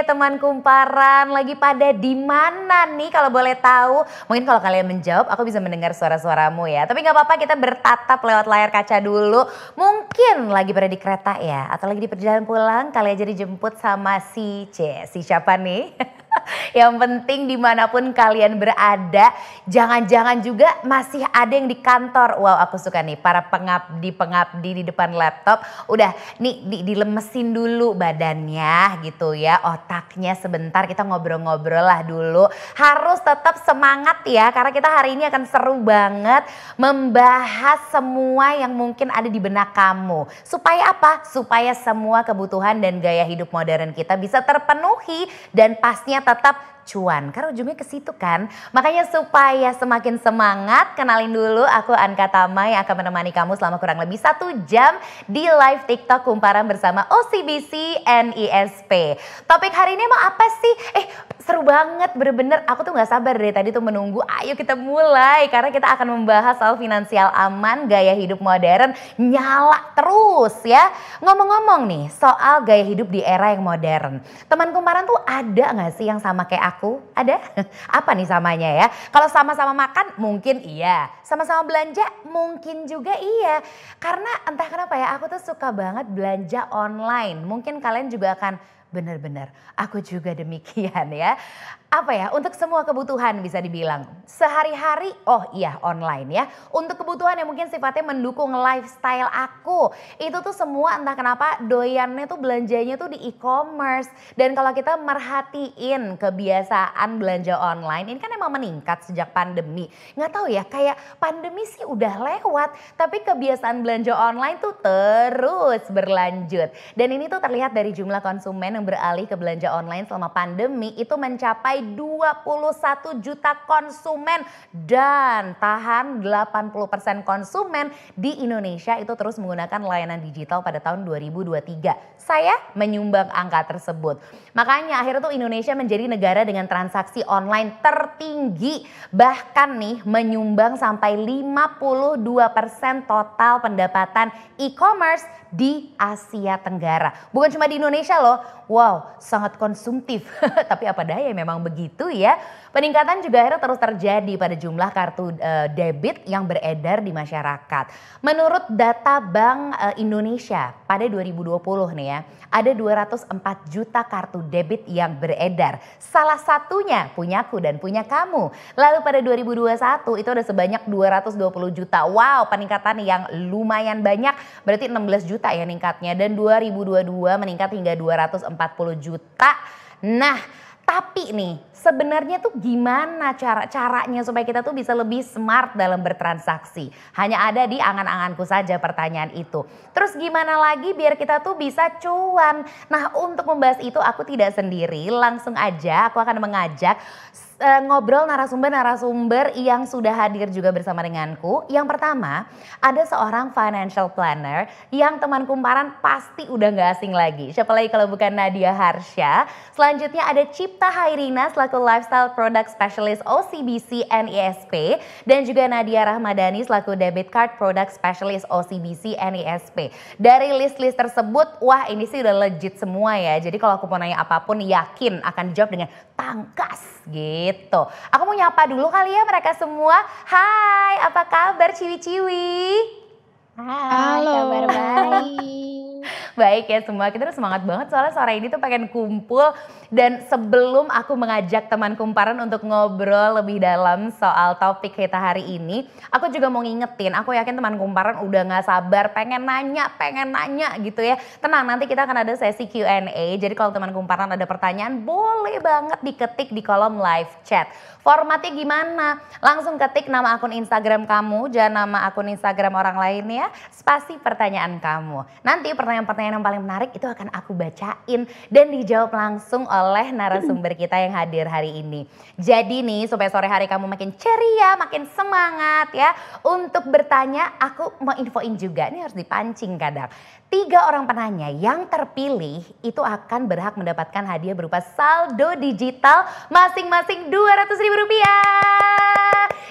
Ya, teman kumparan lagi pada di mana nih kalau boleh tahu? Mungkin kalau kalian menjawab, aku bisa mendengar suara-suaramu ya. Tapi nggak apa-apa, kita bertatap lewat layar kaca dulu. Mungkin lagi pada di kereta ya, atau lagi di perjalanan pulang, kalian jadi jemput sama si C. Si siapa nih? yang penting dimanapun kalian berada, jangan-jangan juga masih ada yang di kantor. Wow, aku suka nih para pengabdi-pengabdi di depan laptop. Udah, nih di, dilemesin dulu badannya gitu ya, otaknya sebentar kita ngobrol-ngobrol lah dulu. Harus tetap semangat ya, karena kita hari ini akan seru banget membahas semua yang mungkin ada di benak kamu. Supaya apa? Supaya semua kebutuhan dan gaya hidup modern kita bisa terpenuhi dan pastinya tetap Cuan, Karena ujungnya ke situ kan. Makanya supaya semakin semangat, kenalin dulu aku Anka Tama yang akan menemani kamu selama kurang lebih satu jam di live TikTok Kumparan bersama OCBC NISP. E Topik hari ini emang apa sih? Eh seru banget bener-bener aku tuh nggak sabar dari tadi tuh menunggu ayo kita mulai karena kita akan membahas soal finansial aman gaya hidup modern nyala terus ya ngomong-ngomong nih soal gaya hidup di era yang modern teman kumparan tuh ada nggak sih yang sama kayak aku aku? Ada? Apa nih samanya ya? Kalau sama-sama makan mungkin iya, sama-sama belanja mungkin juga iya. Karena entah kenapa ya aku tuh suka banget belanja online. Mungkin kalian juga akan bener-bener aku juga demikian ya apa ya untuk semua kebutuhan bisa dibilang sehari-hari oh iya online ya untuk kebutuhan yang mungkin sifatnya mendukung lifestyle aku itu tuh semua entah kenapa doyannya tuh belanjanya tuh di e-commerce dan kalau kita merhatiin kebiasaan belanja online ini kan emang meningkat sejak pandemi nggak tahu ya kayak pandemi sih udah lewat tapi kebiasaan belanja online tuh terus berlanjut dan ini tuh terlihat dari jumlah konsumen yang beralih ke belanja online selama pandemi itu mencapai mencapai 21 juta konsumen dan tahan 80% konsumen di Indonesia itu terus menggunakan layanan digital pada tahun 2023. Saya menyumbang angka tersebut. Makanya akhirnya tuh Indonesia menjadi negara dengan transaksi online tertinggi bahkan nih menyumbang sampai 52% total pendapatan e-commerce di Asia Tenggara. Bukan cuma di Indonesia loh. Wow, sangat konsumtif. Tapi apa daya memang begitu ya. Peningkatan juga akhirnya terus terjadi pada jumlah kartu uh, debit yang beredar di masyarakat. Menurut data Bank uh, Indonesia pada 2020 nih ya, ada 204 juta kartu debit yang beredar. Salah satunya punyaku dan punya kamu. Lalu pada 2021 itu ada sebanyak 220 juta. Wow, peningkatan yang lumayan banyak. Berarti 16 juta ya meningkatnya dan 2022 meningkat hingga 240 juta. Nah, tapi nih, sebenarnya tuh gimana cara caranya supaya kita tuh bisa lebih smart dalam bertransaksi? Hanya ada di angan-anganku saja pertanyaan itu. Terus gimana lagi biar kita tuh bisa cuan? Nah, untuk membahas itu aku tidak sendiri, langsung aja aku akan mengajak Eh, ngobrol narasumber-narasumber yang sudah hadir juga bersama denganku. Yang pertama, ada seorang financial planner yang teman kumparan pasti udah gak asing lagi. Siapa lagi kalau bukan Nadia Harsha. Selanjutnya ada Cipta Hairina selaku Lifestyle Product Specialist OCBC NISP e dan juga Nadia Rahmadani selaku Debit Card Product Specialist OCBC NISP. E Dari list-list tersebut, wah ini sih udah legit semua ya. Jadi kalau aku mau nanya apapun yakin akan dijawab dengan tangkas gitu gitu. Aku mau nyapa dulu kali ya mereka semua. Hai, apa kabar ciwi-ciwi? Hai, Halo. kabar baik. Baik ya semua, kita tuh semangat banget soalnya sore ini tuh pengen kumpul dan sebelum aku mengajak teman kumparan untuk ngobrol lebih dalam soal topik kita hari ini, aku juga mau ngingetin, aku yakin teman kumparan udah gak sabar pengen nanya, pengen nanya gitu ya. Tenang, nanti kita akan ada sesi Q&A. Jadi kalau teman kumparan ada pertanyaan, boleh banget diketik di kolom live chat. Formatnya gimana? Langsung ketik nama akun Instagram kamu, jangan nama akun Instagram orang lain ya. Spasi pertanyaan kamu. Nanti pertanyaan pertanyaan-pertanyaan yang paling menarik itu akan aku bacain dan dijawab langsung oleh narasumber kita yang hadir hari ini. Jadi nih supaya sore hari kamu makin ceria, makin semangat ya untuk bertanya, aku mau infoin juga ini harus dipancing kadang. Tiga orang penanya yang terpilih itu akan berhak mendapatkan hadiah berupa saldo digital masing-masing dua ribu rupiah.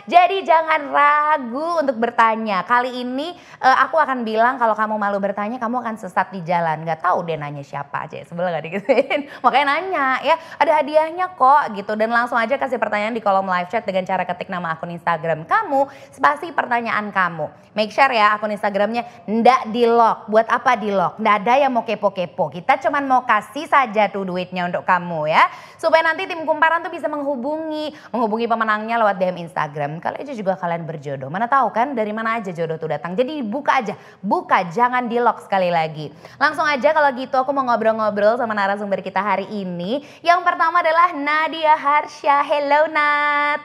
Jadi jangan ragu untuk bertanya. Kali ini uh, aku akan bilang kalau kamu malu bertanya kamu akan sesat di jalan. Gak tau deh nanya siapa aja sebelah gak dikitin. Makanya nanya ya ada hadiahnya kok gitu. Dan langsung aja kasih pertanyaan di kolom live chat dengan cara ketik nama akun Instagram kamu. Spasi pertanyaan kamu. Make sure ya akun Instagramnya ndak di lock. Buat apa di lock? Nggak ada yang mau kepo-kepo. Kita cuman mau kasih saja tuh duitnya untuk kamu ya. Supaya nanti tim kumparan tuh bisa menghubungi. Menghubungi pemenangnya lewat DM Instagram. Kali aja juga kalian berjodoh. Mana tahu kan dari mana aja jodoh tuh datang. Jadi buka aja, buka jangan di lock sekali lagi. Langsung aja kalau gitu aku mau ngobrol-ngobrol sama narasumber kita hari ini. Yang pertama adalah Nadia Harsha. Hello Nat.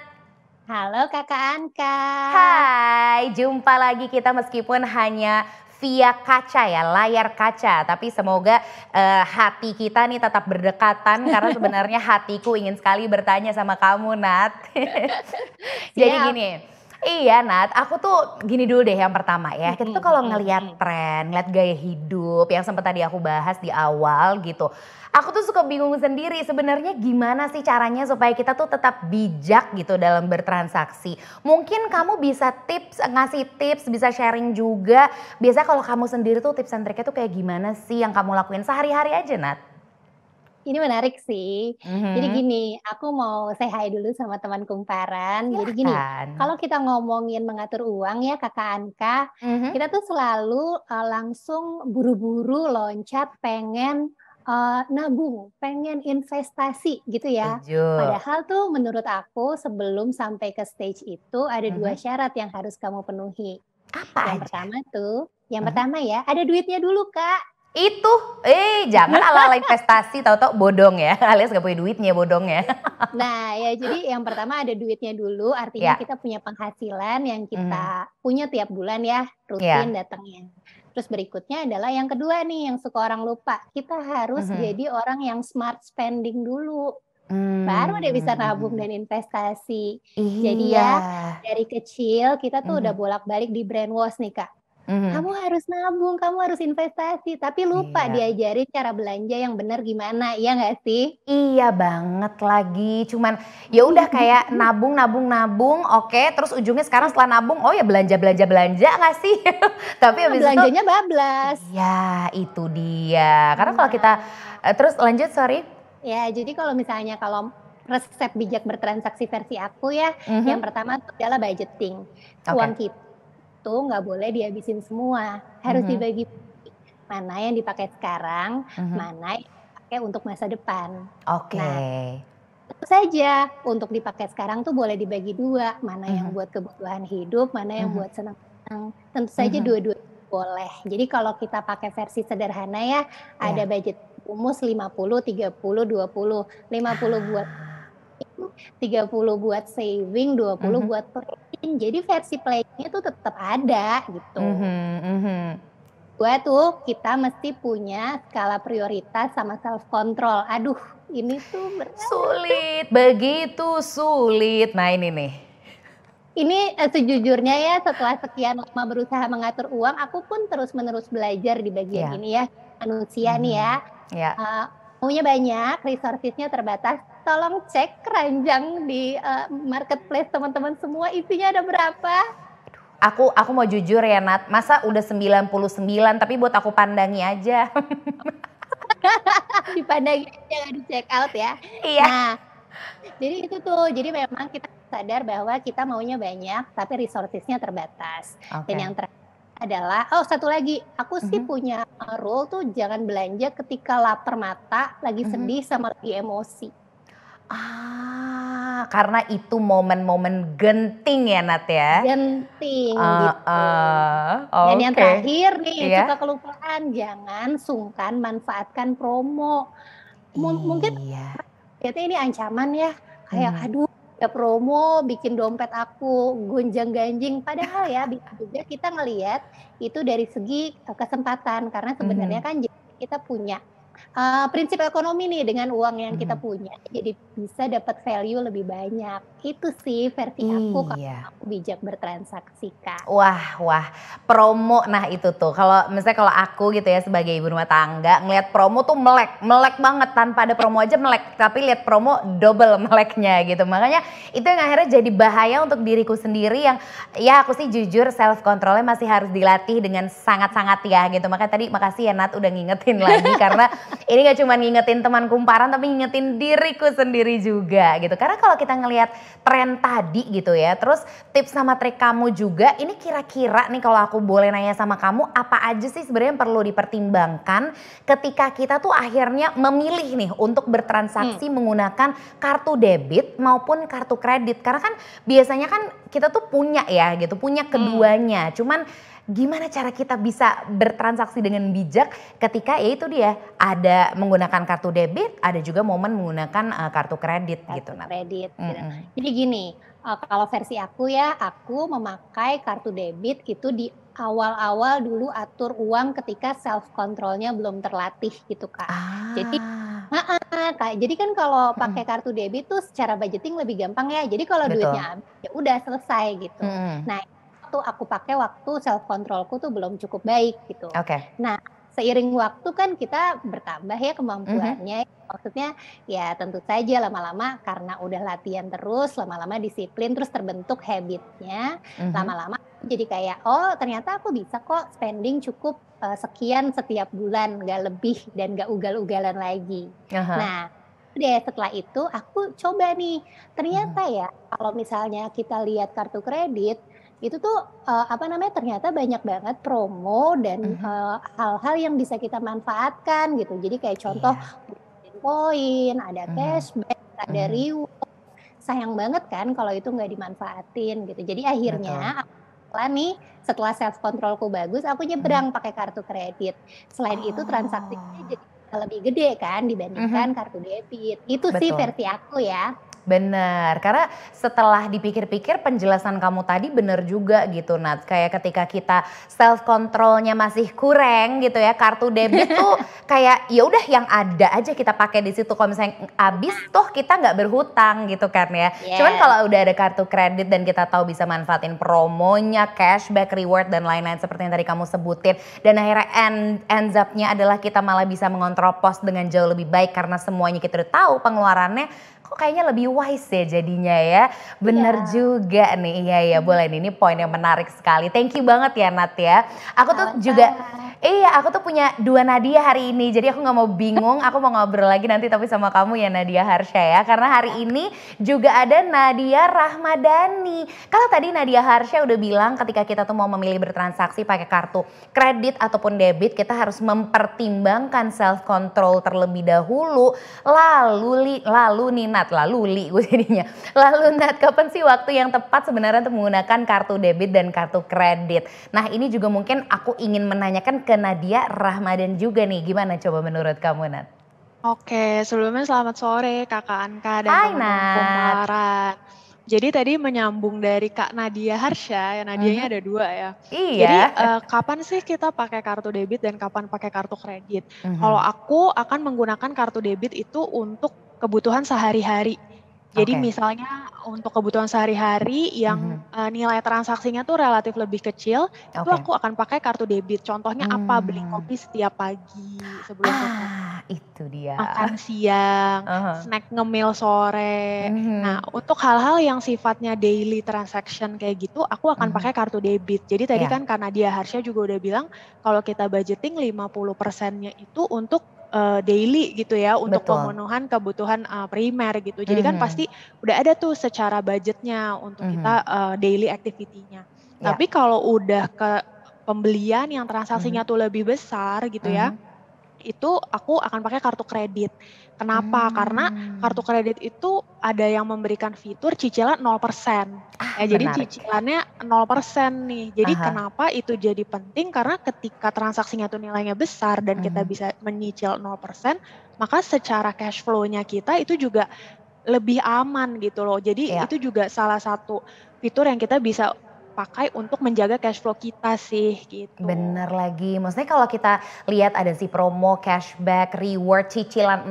Halo Kakak Anka. Hai, jumpa lagi kita meskipun hanya via kaca ya, layar kaca. Tapi semoga uh, hati kita nih tetap berdekatan karena sebenarnya hatiku ingin sekali bertanya sama kamu Nat. Jadi gini, Iya Nat, aku tuh gini dulu deh yang pertama ya. Kita tuh kalau ngelihat tren, ngeliat gaya hidup yang sempat tadi aku bahas di awal gitu. Aku tuh suka bingung sendiri sebenarnya gimana sih caranya supaya kita tuh tetap bijak gitu dalam bertransaksi. Mungkin kamu bisa tips, ngasih tips, bisa sharing juga. Biasa kalau kamu sendiri tuh tips and triknya tuh kayak gimana sih yang kamu lakuin sehari-hari aja Nat? ini menarik sih. Mm-hmm. Jadi gini, aku mau say hi dulu sama teman kumparan. Ya Jadi gini, kalau kita ngomongin mengatur uang ya Kakak Anka, mm-hmm. kita tuh selalu uh, langsung buru-buru loncat pengen uh, nabung, pengen investasi gitu ya. Padahal tuh menurut aku sebelum sampai ke stage itu ada mm-hmm. dua syarat yang harus kamu penuhi. Apa yang aja? pertama tuh, yang hmm pertama ya, ada duitnya dulu, Kak itu eh jangan ala ala investasi tau tau bodong ya alias gak punya duitnya bodong ya nah ya jadi yang pertama ada duitnya dulu artinya ya. kita punya penghasilan yang kita mm. punya tiap bulan ya, ya. rutin ya. datangnya terus berikutnya adalah yang kedua nih yang suka orang lupa kita harus mm -hmm. jadi orang yang smart spending dulu mm. Baru dia bisa nabung dan investasi. Iya. Jadi ya dari kecil kita tuh hmm. udah mm-hmm. bolak-balik di brand wash nih kak. Mm-hmm. Kamu harus nabung, kamu harus investasi, tapi lupa iya. diajarin cara belanja yang benar gimana, ya nggak sih? Iya banget lagi, cuman ya udah kayak nabung, nabung, nabung, oke, okay. terus ujungnya sekarang setelah nabung, oh ya belanja, belanja, belanja nggak sih? tapi nah, belanjanya itu, bablas. Ya itu dia, karena nah. kalau iya. kita eh, terus lanjut sorry. Ya jadi kalau misalnya kalau resep bijak bertransaksi versi aku ya, mm-hmm. yang mhm. pertama adalah budgeting okay. uang kita satu nggak boleh dihabisin semua, harus mm -hmm. dibagi mana yang dipakai sekarang, mm -hmm. mana yang dipakai untuk masa depan. Oke. Okay. Nah, tentu saja untuk dipakai sekarang tuh boleh dibagi dua mana mm-hmm. yang mhm. buat kebutuhan hidup mana yang mm-hmm. buat senang senang tentu saja mm-hmm. dua-dua boleh jadi kalau kita pakai versi sederhana ya yeah. ada budget umus 50 30 20 50 buat 30 ah. buat saving 20 mm-hmm. buat per jadi versi playnya tuh tetap ada gitu mm-hmm, mm-hmm. gue tuh kita mesti punya skala prioritas sama self control aduh ini tuh berat. sulit begitu sulit nah ini nih ini eh, sejujurnya ya setelah sekian lama berusaha mengatur uang, aku pun terus-menerus belajar di bagian yeah. ini ya manusia mm -hmm. nih mhm. ya. Yeah. Ya. Uh, maunya banyak, resourcesnya terbatas, tolong cek keranjang di uh, marketplace teman-teman semua isinya ada berapa? Aku aku mau jujur ya Nat, masa udah 99 tapi buat aku pandangi aja. dipandangi aja di check out ya. Iya. Nah, jadi itu tuh, jadi memang kita sadar bahwa kita maunya banyak tapi resourcesnya terbatas. Okay. Dan yang terakhir adalah oh satu lagi aku sih mm -hmm. punya rule tuh jangan belanja ketika lapar mata lagi mhm. sedih mm -hmm. sama lagi emosi Ah, karena itu momen-momen genting ya Nat ya. Genting uh, gitu. Uh, ah, okay. Dan yang terakhir nih yeah. suka kelupaan, jangan sungkan manfaatkan promo. M iya. Mungkin ternyata ini ancaman ya. Kayak hmm. aduh ya promo bikin dompet aku gonjang ganjing padahal ya bisa juga kita ngelihat itu dari segi eh, kesempatan karena sebenarnya mm -hmm. kan kita punya uh, prinsip ekonomi nih dengan uang yang kita hmm. punya. Jadi bisa dapat value lebih banyak. Itu sih versi aku iya. kalau aku bijak bertransaksi, Kak. Wah, wah. Promo nah itu tuh. Kalau misalnya kalau aku gitu ya sebagai ibu rumah tangga ngelihat promo tuh melek, melek banget tanpa ada promo aja melek, tapi lihat promo double meleknya gitu. Makanya itu yang akhirnya jadi bahaya untuk diriku sendiri yang ya aku sih jujur self controlnya masih harus dilatih dengan sangat-sangat ya gitu. Makanya tadi makasih ya Nat udah ngingetin lagi karena ini gak cuma ngingetin teman kumparan tapi ngingetin diriku sendiri juga gitu. Karena kalau kita ngelihat tren tadi gitu ya, terus tips sama trik kamu juga, ini kira-kira nih kalau aku boleh nanya sama kamu, apa aja sih sebenarnya yang perlu dipertimbangkan ketika kita tuh akhirnya memilih nih untuk bertransaksi hmm. menggunakan kartu debit maupun kartu kredit. Karena kan biasanya kan kita tuh punya ya gitu, punya hmm. keduanya. Hmm. Cuman gimana cara kita bisa bertransaksi dengan bijak ketika ya itu dia ada menggunakan kartu debit, ada juga momen menggunakan uh, kartu kredit kartu gitu. Kredit. Mm -hmm. Jadi gini, uh, kalau versi aku ya, aku memakai kartu debit itu di awal-awal dulu atur uang ketika self controlnya belum terlatih gitu kak. Ah. Jadi Nah, Jadi kan kalau pakai kartu debit tuh secara budgeting lebih gampang ya. Jadi kalau duitnya ya udah selesai gitu. Hmm. Nah, waktu aku pakai waktu self controlku tuh belum cukup baik gitu. Oke. Okay. Nah, seiring waktu kan kita bertambah ya kemampuannya. Mm -hmm. Maksudnya ya tentu saja lama-lama karena udah latihan terus, lama-lama disiplin terus terbentuk habitnya, mm -hmm. lama-lama jadi kayak oh ternyata aku bisa kok spending cukup uh, sekian setiap bulan, nggak lebih dan nggak ugal-ugalan lagi. Uh -huh. Nah deh setelah itu aku coba nih ternyata mm-hmm. ya kalau misalnya kita lihat kartu kredit itu tuh uh, apa namanya ternyata banyak banget promo dan mhm. eh, hal-hal mm -hmm. uh, yang bisa kita manfaatkan gitu. Jadi kayak contoh yeah. Iya. poin, ada mm -hmm. cashback, ada mm -hmm. reward. Sayang banget kan kalau itu nggak dimanfaatin gitu. Jadi akhirnya Betul. setelah nih setelah self controlku bagus, aku nyebrang mm -hmm. pakai kartu kredit. Selain oh. itu ah. transaksinya jadi lebih gede kan dibandingkan mm -hmm. kartu debit. Itu Betul. sih versi aku ya. Bener, karena setelah dipikir-pikir penjelasan kamu tadi bener juga gitu Nat. Kayak ketika kita self controlnya masih kurang gitu ya, kartu debit tuh kayak ya udah yang ada aja kita pakai di situ. Kalau misalnya abis tuh kita nggak berhutang gitu kan ya. Yeah. Cuman kalau udah ada kartu kredit dan kita tahu bisa manfaatin promonya, cashback, reward dan lain-lain seperti yang tadi kamu sebutin. Dan akhirnya end ends up-nya adalah kita malah bisa mengontrol pos dengan jauh lebih baik karena semuanya kita udah tahu pengeluarannya kok kayaknya lebih wise ya jadinya ya. Bener yeah. juga nih. Iya ya, boleh nih. Ini poin yang menarik sekali. Thank you banget ya Nat ya. Aku tuh juga Iya, aku tuh punya dua Nadia hari ini. Jadi aku nggak mau bingung, aku mau ngobrol lagi nanti tapi sama kamu ya Nadia Harsha ya. Karena hari ini juga ada Nadia Rahmadani. Kalau tadi Nadia Harsha udah bilang ketika kita tuh mau memilih bertransaksi pakai kartu kredit ataupun debit, kita harus mempertimbangkan self control terlebih dahulu. Lalu li, lalu ninat, lalu li gue jadinya. Lalu Nat, kapan sih waktu yang tepat sebenarnya untuk menggunakan kartu debit dan kartu kredit? Nah, ini juga mungkin aku ingin menanyakan ke ke Nadia Rahmadan juga nih. Gimana coba menurut kamu Nat? Oke, sebelumnya selamat sore Kakak Anka dan Hai, teman-teman Jadi tadi menyambung dari Kak Nadia Harsha, ya Nadianya uh-huh. ada dua ya. Iya. Jadi uh, kapan sih kita pakai kartu debit dan kapan pakai kartu kredit? Uh-huh. Kalau aku akan menggunakan kartu debit itu untuk kebutuhan sehari-hari. Jadi okay. misalnya untuk kebutuhan sehari-hari yang mm-hmm. uh, nilai transaksinya tuh relatif lebih kecil, okay. itu aku akan pakai kartu debit. Contohnya hmm. apa? Beli hmm. kopi setiap pagi sebelum ah, itu dia. Makan siang, uh-huh. snack ngemil sore. Mm-hmm. Nah, untuk hal-hal yang sifatnya daily transaction kayak gitu, aku akan mm-hmm. pakai kartu debit. Jadi tadi yeah. kan karena dia harusnya juga udah bilang kalau kita budgeting 50%-nya itu untuk uh, daily gitu ya Betul. untuk pemenuhan kebutuhan uh, primer gitu. Jadi mm -hmm. kan mhm. pasti udah ada tuh secara budgetnya untuk mm -hmm. kita uh, daily activity-nya. Yeah. Tapi kalau udah ke pembelian yang transaksinya mm -hmm. tuh lebih besar gitu mm -hmm. ya, mhm. itu aku akan pakai kartu kredit. Kenapa? Hmm. Karena kartu kredit itu ada yang memberikan fitur cicilan 0%. Ah, ya, jadi cicilannya 0% nih. Jadi Aha. kenapa itu jadi penting? Karena ketika transaksinya itu nilainya besar dan hmm. kita bisa menyicil 0%, maka secara cash flow-nya kita itu juga lebih aman gitu loh. Jadi ya. itu juga salah satu fitur yang kita bisa pakai untuk menjaga cash flow kita sih gitu. Bener lagi, maksudnya kalau kita lihat ada si promo cashback, reward, cicilan 0%,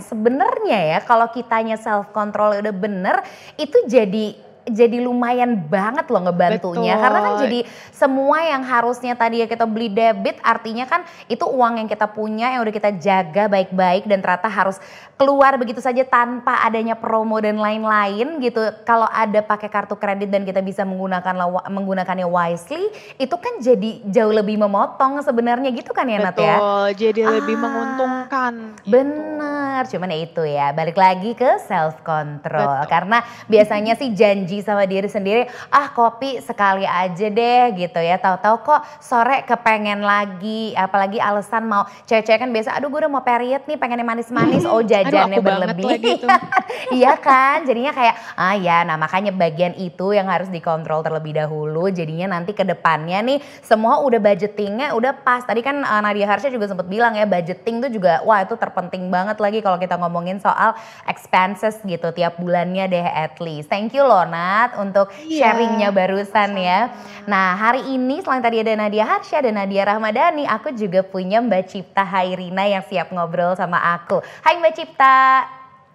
sebenarnya ya kalau kitanya self control udah bener itu jadi jadi lumayan banget loh ngebantunya Betul. karena kan jadi semua yang harusnya tadi ya kita beli debit artinya kan itu uang yang kita punya yang udah kita jaga baik-baik dan ternyata harus keluar begitu saja tanpa adanya promo dan lain-lain gitu kalau ada pakai kartu kredit dan kita bisa menggunakan menggunakannya wisely itu kan jadi jauh lebih memotong sebenarnya gitu kan ya Nat ya jadi ah, lebih menguntungkan gitu. cuman ya itu ya balik lagi ke self control Betul. karena biasanya sih janji sama diri sendiri, ah kopi sekali aja deh gitu ya. Tahu-tahu kok sore kepengen lagi, apalagi alasan mau cewek-cewek kan biasa, aduh gue udah mau period nih, pengen manis-manis, oh jajannya aduh, berlebih. iya kan, jadinya kayak ah ya, nah makanya bagian itu yang harus dikontrol terlebih dahulu. Jadinya nanti ke depannya nih semua udah budgetingnya udah pas. Tadi kan uh, Nadia Harsha juga sempat bilang ya budgeting tuh juga wah itu terpenting banget lagi kalau kita ngomongin soal expenses gitu tiap bulannya deh at least. Thank you Lona banget untuk yeah. sharingnya barusan ya. Nah hari ini selain tadi ada Nadia Harsya ada Nadia Rahmadani, aku juga punya Mbak Cipta Hairina yang siap ngobrol sama aku. Hai Mbak Cipta.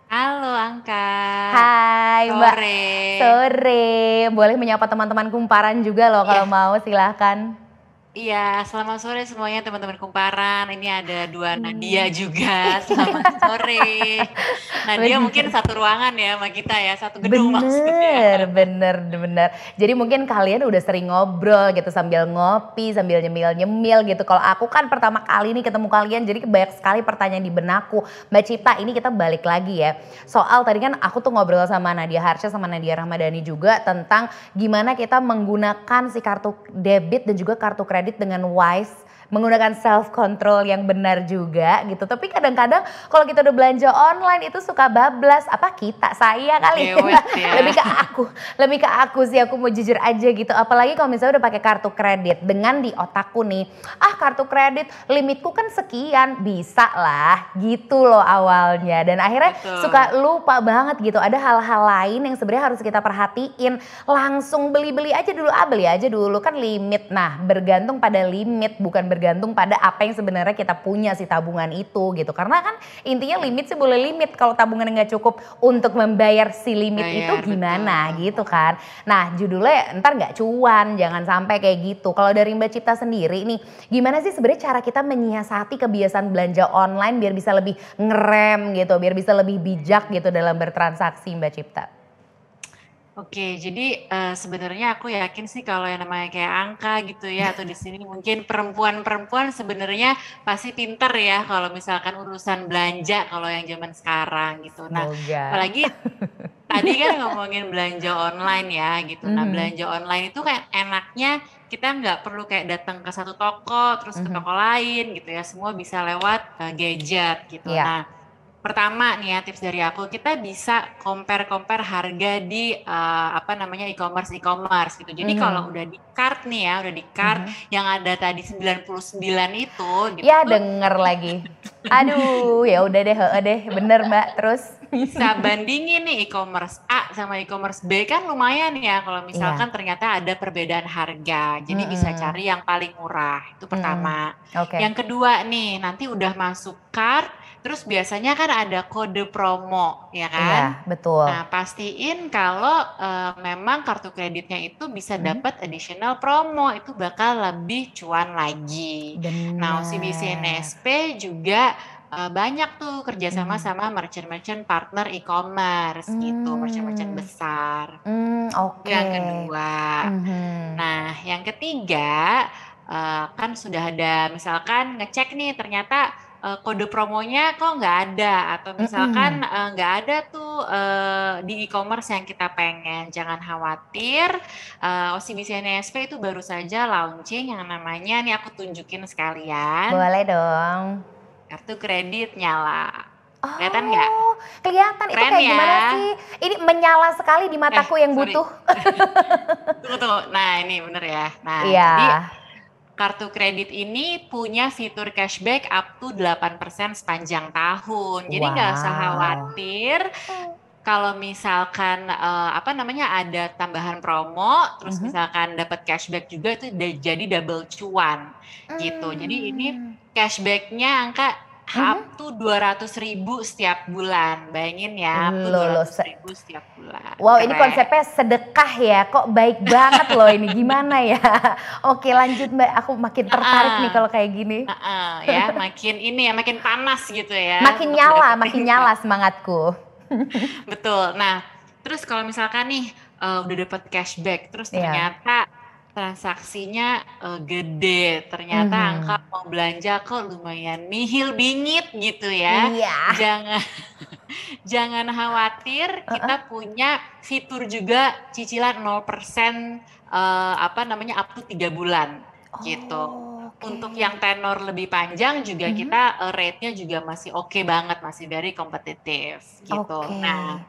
Halo Angka. Hai Sore. Mbak. Sore. Boleh menyapa teman-teman kumparan juga loh yeah. kalau iya. mau silahkan. Iya, selamat sore semuanya teman-teman kumparan. Ini ada dua hmm. Nadia juga. Selamat sore. Nadia bener. mungkin satu ruangan ya sama kita ya, satu gedung bener, maksudnya. Bener, bener. Jadi mungkin kalian udah sering ngobrol gitu sambil ngopi, sambil nyemil-nyemil gitu. Kalau aku kan pertama kali nih ketemu kalian, jadi banyak sekali pertanyaan di benakku. Mbak Cipta, ini kita balik lagi ya. Soal tadi kan aku tuh ngobrol sama Nadia Harsha sama Nadia Ramadhani juga tentang gimana kita menggunakan si kartu debit dan juga kartu kredit kredit dengan wise menggunakan self control yang benar juga gitu. Tapi kadang-kadang kalau kita udah belanja online itu suka bablas apa kita saya kali. ya. lebih ke aku, lebih ke aku sih aku mau jujur aja gitu. Apalagi kalau misalnya udah pakai kartu kredit dengan di otakku nih, ah kartu kredit limitku kan sekian, bisa lah gitu loh awalnya. Dan akhirnya Betul. suka lupa banget gitu. Ada hal-hal lain yang sebenarnya harus kita perhatiin. Langsung beli-beli aja dulu, ah beli aja dulu kan limit. Nah, bergantung pada limit bukan bergantung pada apa yang sebenarnya kita punya si tabungan itu gitu. Karena kan intinya limit sih boleh limit kalau tabungan nggak cukup untuk membayar si limit Bayar, ah, itu gimana betul. gitu kan. Nah judulnya ntar nggak cuan jangan sampai kayak gitu. Kalau dari Mbak Cipta sendiri nih gimana sih sebenarnya cara kita menyiasati kebiasaan belanja online biar bisa lebih ngerem gitu, biar bisa lebih bijak gitu dalam bertransaksi Mbak Cipta? Oke, jadi uh, sebenarnya aku yakin sih kalau yang namanya kayak angka gitu ya atau di sini mungkin perempuan-perempuan sebenarnya pasti pinter ya kalau misalkan urusan belanja kalau yang zaman sekarang gitu. Nah, Moga. apalagi tadi kan ngomongin belanja online ya gitu. Nah, hmm. belanja online itu kayak enaknya kita nggak perlu kayak datang ke satu toko terus ke hmm. toko lain gitu ya. Semua bisa lewat uh, gadget gitu. Yeah. Nah, pertama nih ya tips dari aku kita bisa compare compare harga di uh, apa namanya e-commerce e-commerce gitu jadi mm kalau udah di cart nih ya udah di cart mm yang ada tadi 99 itu gitu ya denger lagi aduh ya udah deh deh bener mbak terus bisa bandingin nih e-commerce A sama e-commerce B kan lumayan ya kalau iya. misalkan yeah. ternyata ada perbedaan harga jadi mm -hmm. bisa cari yang paling murah itu pertama mm -hmm. okay. yang kedua nih nanti udah masuk cart Terus biasanya kan ada kode promo, ya iya, kan? Iya, betul. Nah, pastiin kalau uh, memang kartu kreditnya itu bisa hmm. dapat additional promo, itu bakal lebih cuan lagi. Nah, Benar. Nah, OCBC NSP juga uh, banyak tuh kerjasama hmm. sama merchant-merchant partner e-commerce gitu, hmm. gitu, merchant-merchant besar. Hmm, Oke. Okay. Yang kedua. Hmm. Nah, yang ketiga uh, kan sudah ada misalkan ngecek nih ternyata uh, kode promonya kok nggak ada atau misalkan eh, nggak mm -hmm. uh, ada tuh uh, di e-commerce yang kita pengen. Jangan khawatir, uh, OCBC NSP itu baru saja launching yang namanya nih aku tunjukin sekalian. Boleh dong. Kartu kredit nyala. Oh, kelihatan nggak? Kelihatan Keren itu kayak ya? gimana sih? Ini menyala sekali di mataku eh, yang sorry. butuh. tunggu tunggu. Nah ini bener ya. Nah yeah. jadi kartu kredit ini punya fitur cashback up to 8% sepanjang tahun. Jadi nggak wow. usah khawatir kalau misalkan uh, apa namanya ada tambahan promo terus mm-hmm. misalkan dapat cashback juga itu jadi double cuan mm gitu. Jadi ini mm. cashbacknya angka Hah? Mm-hmm. up to 200 ribu setiap bulan. Bayangin ya, up to 200 ribu setiap bulan. Wow, Keren. ini konsepnya sedekah ya. Kok baik banget loh ini. Gimana ya? Oke, lanjut Mbak. Aku makin tertarik uh nih kalau kayak gini. Uh -uh, ya, makin ini ya, makin panas gitu ya. Makin nyala, makin nyala semangatku. Betul. Nah, terus kalau misalkan nih uh, udah dapat cashback, terus yeah. ternyata transaksinya uh, gede ternyata hmm. angka mau belanja kok lumayan nihil bingit gitu ya iya. jangan jangan khawatir kita uh kita punya fitur juga cicilan 0% uh, eh, apa namanya up to 3 bulan gitu. oh. gitu okay. untuk yang tenor lebih panjang juga -hmm. kita uh, rate-nya juga masih oke okay banget, masih very kompetitif gitu. Okay. Nah,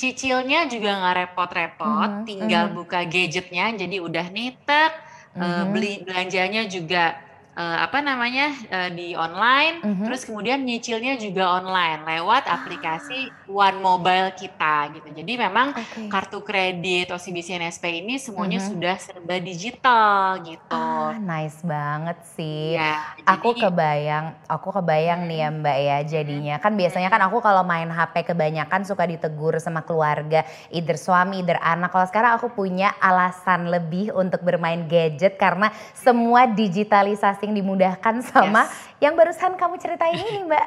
Cicilnya juga nggak repot-repot, -hmm. tinggal -hmm. buka gadgetnya, jadi udah nih eh, -hmm. uh, beli belanjanya juga uh, apa namanya uh, di online, mm-hmm. terus kemudian nyicilnya juga online lewat ah. aplikasi One Mobile kita gitu. Jadi memang okay. kartu kredit OCBC NSP ini semuanya mm-hmm. sudah serba digital gitu. Ah, nice banget sih. Ya, jadi, aku kebayang, aku kebayang mm-hmm. nih ya mhm. Mbak ya jadinya kan biasanya kan aku kalau main HP kebanyakan suka ditegur sama keluarga, either suami, either anak. Kalau sekarang aku punya alasan lebih untuk bermain gadget karena semua digitalisasi casting dimudahkan sama yes. yang barusan kamu ceritain ini Mbak.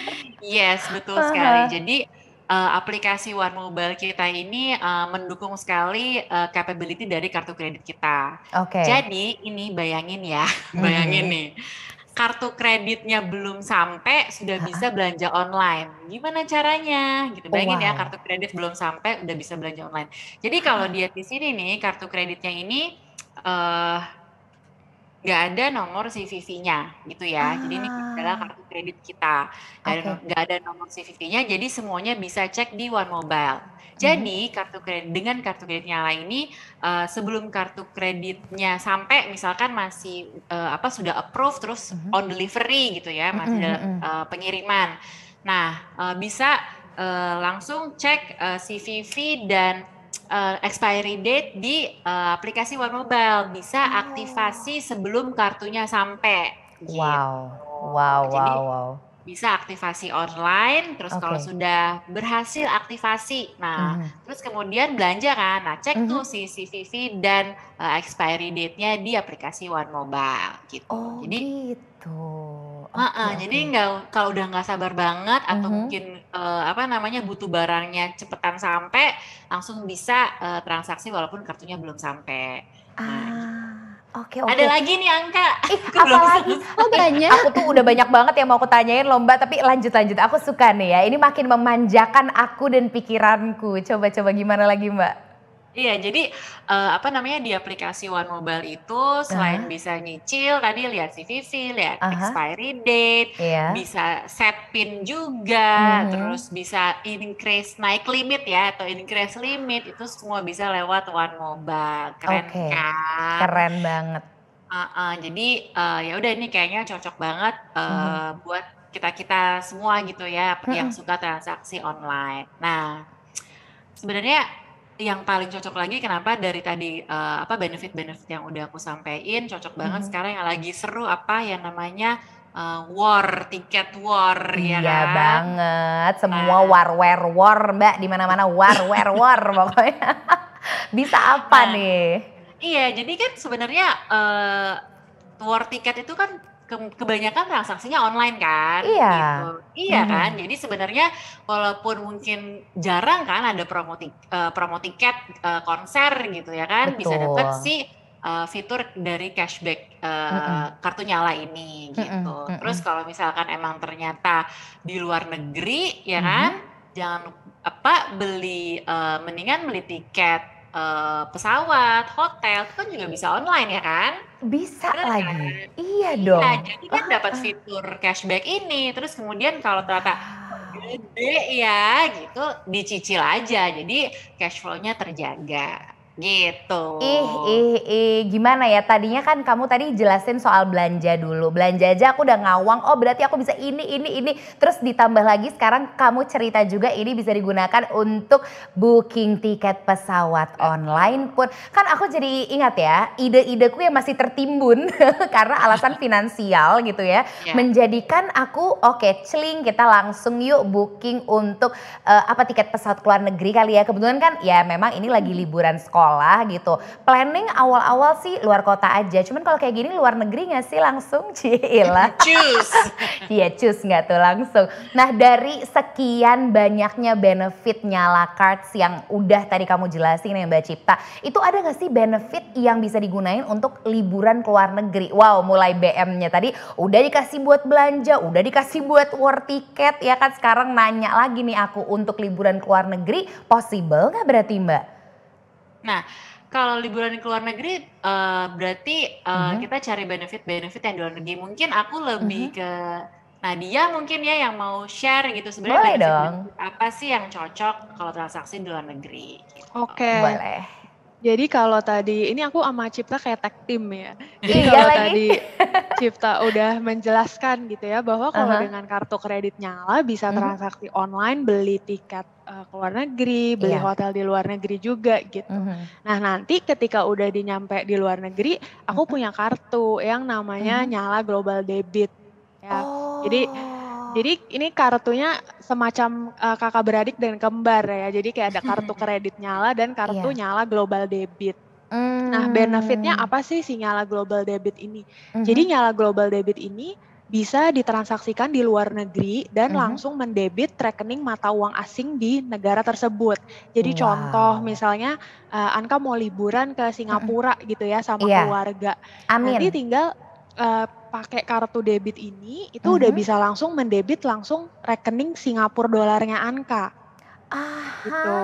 yes, betul uh-huh. sekali. Jadi uh, aplikasi One Mobile kita ini uh, mendukung sekali uh, capability dari kartu kredit kita. Oke. Okay. Jadi ini bayangin ya, bayangin hmm. nih. Kartu kreditnya belum sampai sudah bisa belanja online. Gimana caranya? Gitu. Bayangin ya, wow. ya kartu kredit belum sampai udah bisa belanja online. Jadi kalau dia di sini nih kartu kreditnya ini uh, nggak ada nomor CVV-nya gitu ya. Ah. Jadi ini ah. adalah kartu kredit kita. Nggak okay. ada nomor CVV-nya, jadi semuanya bisa cek di One Mobile. Jadi mm-hmm. kartu kredit dengan kartu kredit nyala ini uh, sebelum kartu kreditnya sampai misalkan masih uh, apa sudah approve terus -hmm. on delivery gitu ya mm-hmm, masih mm -hmm. dalam uh, eh, pengiriman. Nah uh, bisa uh, langsung cek uh, CVV dan uh, expiry date di uh, aplikasi One Mobile bisa aktivasi sebelum kartunya sampai. Gitu. Wow, wow, Jadi, wow, wow. Bisa aktivasi online, terus okay. kalau sudah berhasil aktivasi, nah mm terus kemudian belanja kan, nah cek mm tuh si CVV dan uh, expiry date-nya di aplikasi One Mobile gitu. Oh, Jadi gitu. Uh, uh, okay. Jadi nggak kalau udah nggak sabar banget uh -huh. atau mm-hmm. mungkin uh, apa namanya butuh barangnya cepetan sampai langsung bisa uh, transaksi walaupun kartunya belum sampai. Nah, ah. Nah, gitu. Oke, oke. Ada lagi nih angka. apa lagi? Oh, banyak. aku tuh udah banyak banget yang mau aku tanyain lomba, tapi lanjut-lanjut. Aku suka nih ya. Ini makin memanjakan aku dan pikiranku. Coba-coba gimana lagi, Mbak? Iya, jadi uh, apa namanya di aplikasi One Mobile itu selain uh -huh. bisa nyicil tadi lihat CVV, lihat uh ah, -huh. expiry date, yeah. bisa set pin juga, mm-hmm. terus bisa increase naik limit ya atau increase limit itu semua bisa lewat One Mobile. Keren okay. kan? Keren banget. Uh -uh, jadi uh, ya udah ini kayaknya cocok banget uh, mm-hmm. buat kita kita semua gitu ya mm-hmm. yang mhm. suka transaksi online. Nah, sebenarnya yang paling cocok lagi kenapa dari tadi uh, apa benefit-benefit yang udah aku sampaikan cocok banget hmm. sekarang yang lagi seru apa yang namanya uh, war tiket war ya iya ya kan? banget semua uh, nah. war war war mbak di mana mana war war war pokoknya bisa apa nah, nih iya jadi kan sebenarnya uh, war tiket itu kan ke kebanyakan transaksinya online kan iya gitu. iya hmm. kan jadi sebenarnya walaupun mungkin jarang kan ada promo tik uh, eh, promo tiket uh, konser gitu ya kan Betul. bisa dapat sih uh, fitur dari cashback uh, mm kartu nyala ini gitu mm -mm. Mm -mm. terus kalau misalkan emang ternyata di luar negeri ya mm -hmm. kan jangan apa beli uh, mendingan beli tiket uh, pesawat, hotel, itu kan juga bisa online ya kan? Bisa Bener, kan? lagi. Kan? Iya, iya dong. jadi kan oh, dapat uh. fitur cashback ini. Terus kemudian kalau ternyata gede ya gitu dicicil aja. Jadi cash flow-nya terjaga. Gitu. Ih, ih, ih, gimana ya? Tadinya kan kamu tadi jelasin soal belanja dulu. Belanja aja aku udah ngawang, oh berarti aku bisa ini, ini, ini. Terus ditambah lagi sekarang kamu cerita juga ini bisa digunakan untuk booking tiket pesawat online pun. Kan aku jadi ingat ya, ide-ideku yang masih tertimbun karena alasan finansial gitu ya. Yeah. Menjadikan aku, oke, okay, celing kita langsung yuk booking untuk uh, apa tiket pesawat ke luar negeri kali ya. Kebetulan kan ya memang ini lagi liburan sekolah sekolah gitu. Planning awal-awal sih luar kota aja. Cuman kalau kayak gini luar negeri nggak sih langsung? Cila. Cus. Iya cus nggak tuh langsung. Nah dari sekian banyaknya benefit nyala cards yang udah tadi kamu jelasin ya Mbak Cipta. Itu ada nggak sih benefit yang bisa digunain untuk liburan ke luar negeri? Wow mulai BM-nya tadi udah dikasih buat belanja, udah dikasih buat war tiket ya kan sekarang nanya lagi nih aku untuk liburan ke luar negeri possible nggak berarti mbak? Nah, kalau liburan ke luar negeri uh, berarti uh, mm-hmm. kita cari benefit-benefit yang di luar negeri. Mungkin aku lebih mm-hmm. ke Nadia mungkin ya yang mau share gitu sebenarnya Boleh dong. apa sih yang cocok kalau transaksi di luar negeri. Gitu. Oke. Okay. Boleh. Jadi kalau tadi ini aku sama Cipta kayak tag team ya. Iya Jadi iya kalau tadi Cipta udah menjelaskan gitu ya bahwa kalau uh -huh. dengan kartu kredit nyala bisa mhm. transaksi uh online beli tiket uh, ke luar negeri, beli yeah. hotel di luar negeri juga gitu. Uh mhm. -huh. Nah nanti ketika udah dinyampe di luar negeri, aku uh mhm. -huh. punya kartu yang namanya uh -huh. nyala global debit. Ya. Oh. Jadi jadi ini kartunya semacam uh, kakak beradik dan kembar ya. Jadi kayak ada kartu hmm. kredit nyala dan kartu yeah. nyala global debit. Mm. Nah, hmm. benefitnya apa sih si nyala global debit ini? Mm-hmm. Jadi nyala global debit ini bisa ditransaksikan di luar negeri dan mm-hmm. langsung mendebit rekening mata uang asing di negara tersebut. Jadi wow. contoh misalnya uh, Anka mau liburan ke Singapura mm-hmm. gitu ya sama yeah. keluarga. Amin. Nanti tinggal uh, pakai kartu debit ini itu uh-huh. udah mhm. bisa langsung mendebit langsung rekening Singapura dolarnya Anka. Ah, gitu.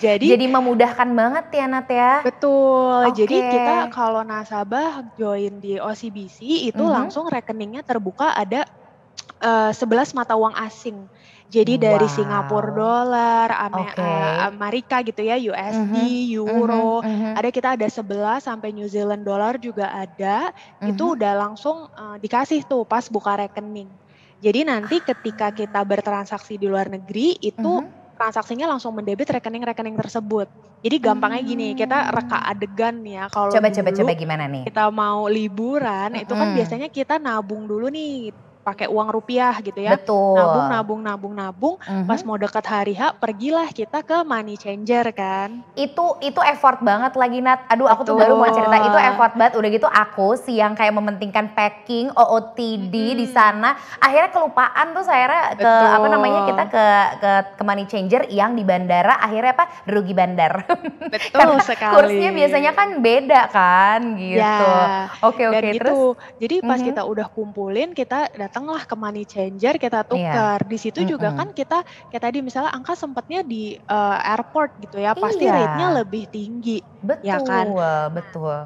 jadi jadi memudahkan banget ya Nat ya. Betul. Okay. Jadi kita kalau nasabah join di OCBC itu mm -hmm. langsung rekeningnya terbuka ada uh, eh, 11 mata uang asing. Jadi wow. dari Singapura dolar, okay. Eh, Amerika gitu ya, USD, mm -hmm. euro, mm -hmm. ada kita ada 11 sampai New Zealand dolar juga ada. Mm -hmm. Itu mhm. udah langsung uh, dikasih tuh pas buka rekening. Jadi nanti ketika ah. kita bertransaksi di luar negeri itu mm -hmm transaksinya langsung mendebit rekening-rekening tersebut. Jadi gampangnya gini, hmm. kita reka adegan ya kalau coba coba coba gimana nih? Kita mau liburan, -hmm. itu kan mhm. biasanya kita nabung dulu nih pakai uang rupiah gitu ya. Betul. Nabung, nabung, nabung, nabung. Mm-hmm. Pas mau dekat hari H, pergilah kita ke money changer kan. Itu itu effort banget lagi Nat. Aduh aku Betul. tuh baru mau cerita itu effort banget. Udah gitu aku siang kayak mementingkan packing, OOTD mm-hmm. di sana. Akhirnya kelupaan tuh saya ke Betul. apa namanya kita ke ke ke money changer yang di bandara. Akhirnya apa? Rugi bandar. Betul Karena sekali. Kursnya biasanya kan beda kan gitu. Ya. Oke oke Dan terus. Jadi pas mm-hmm. kita udah kumpulin kita datanglah ke money changer kita iya. tukar. Yeah. Di situ mm -hmm. juga kan kita kayak tadi misalnya angka sempatnya di uh, airport gitu ya, pasti iya. rate-nya lebih tinggi. Ya betul, ya kan? betul.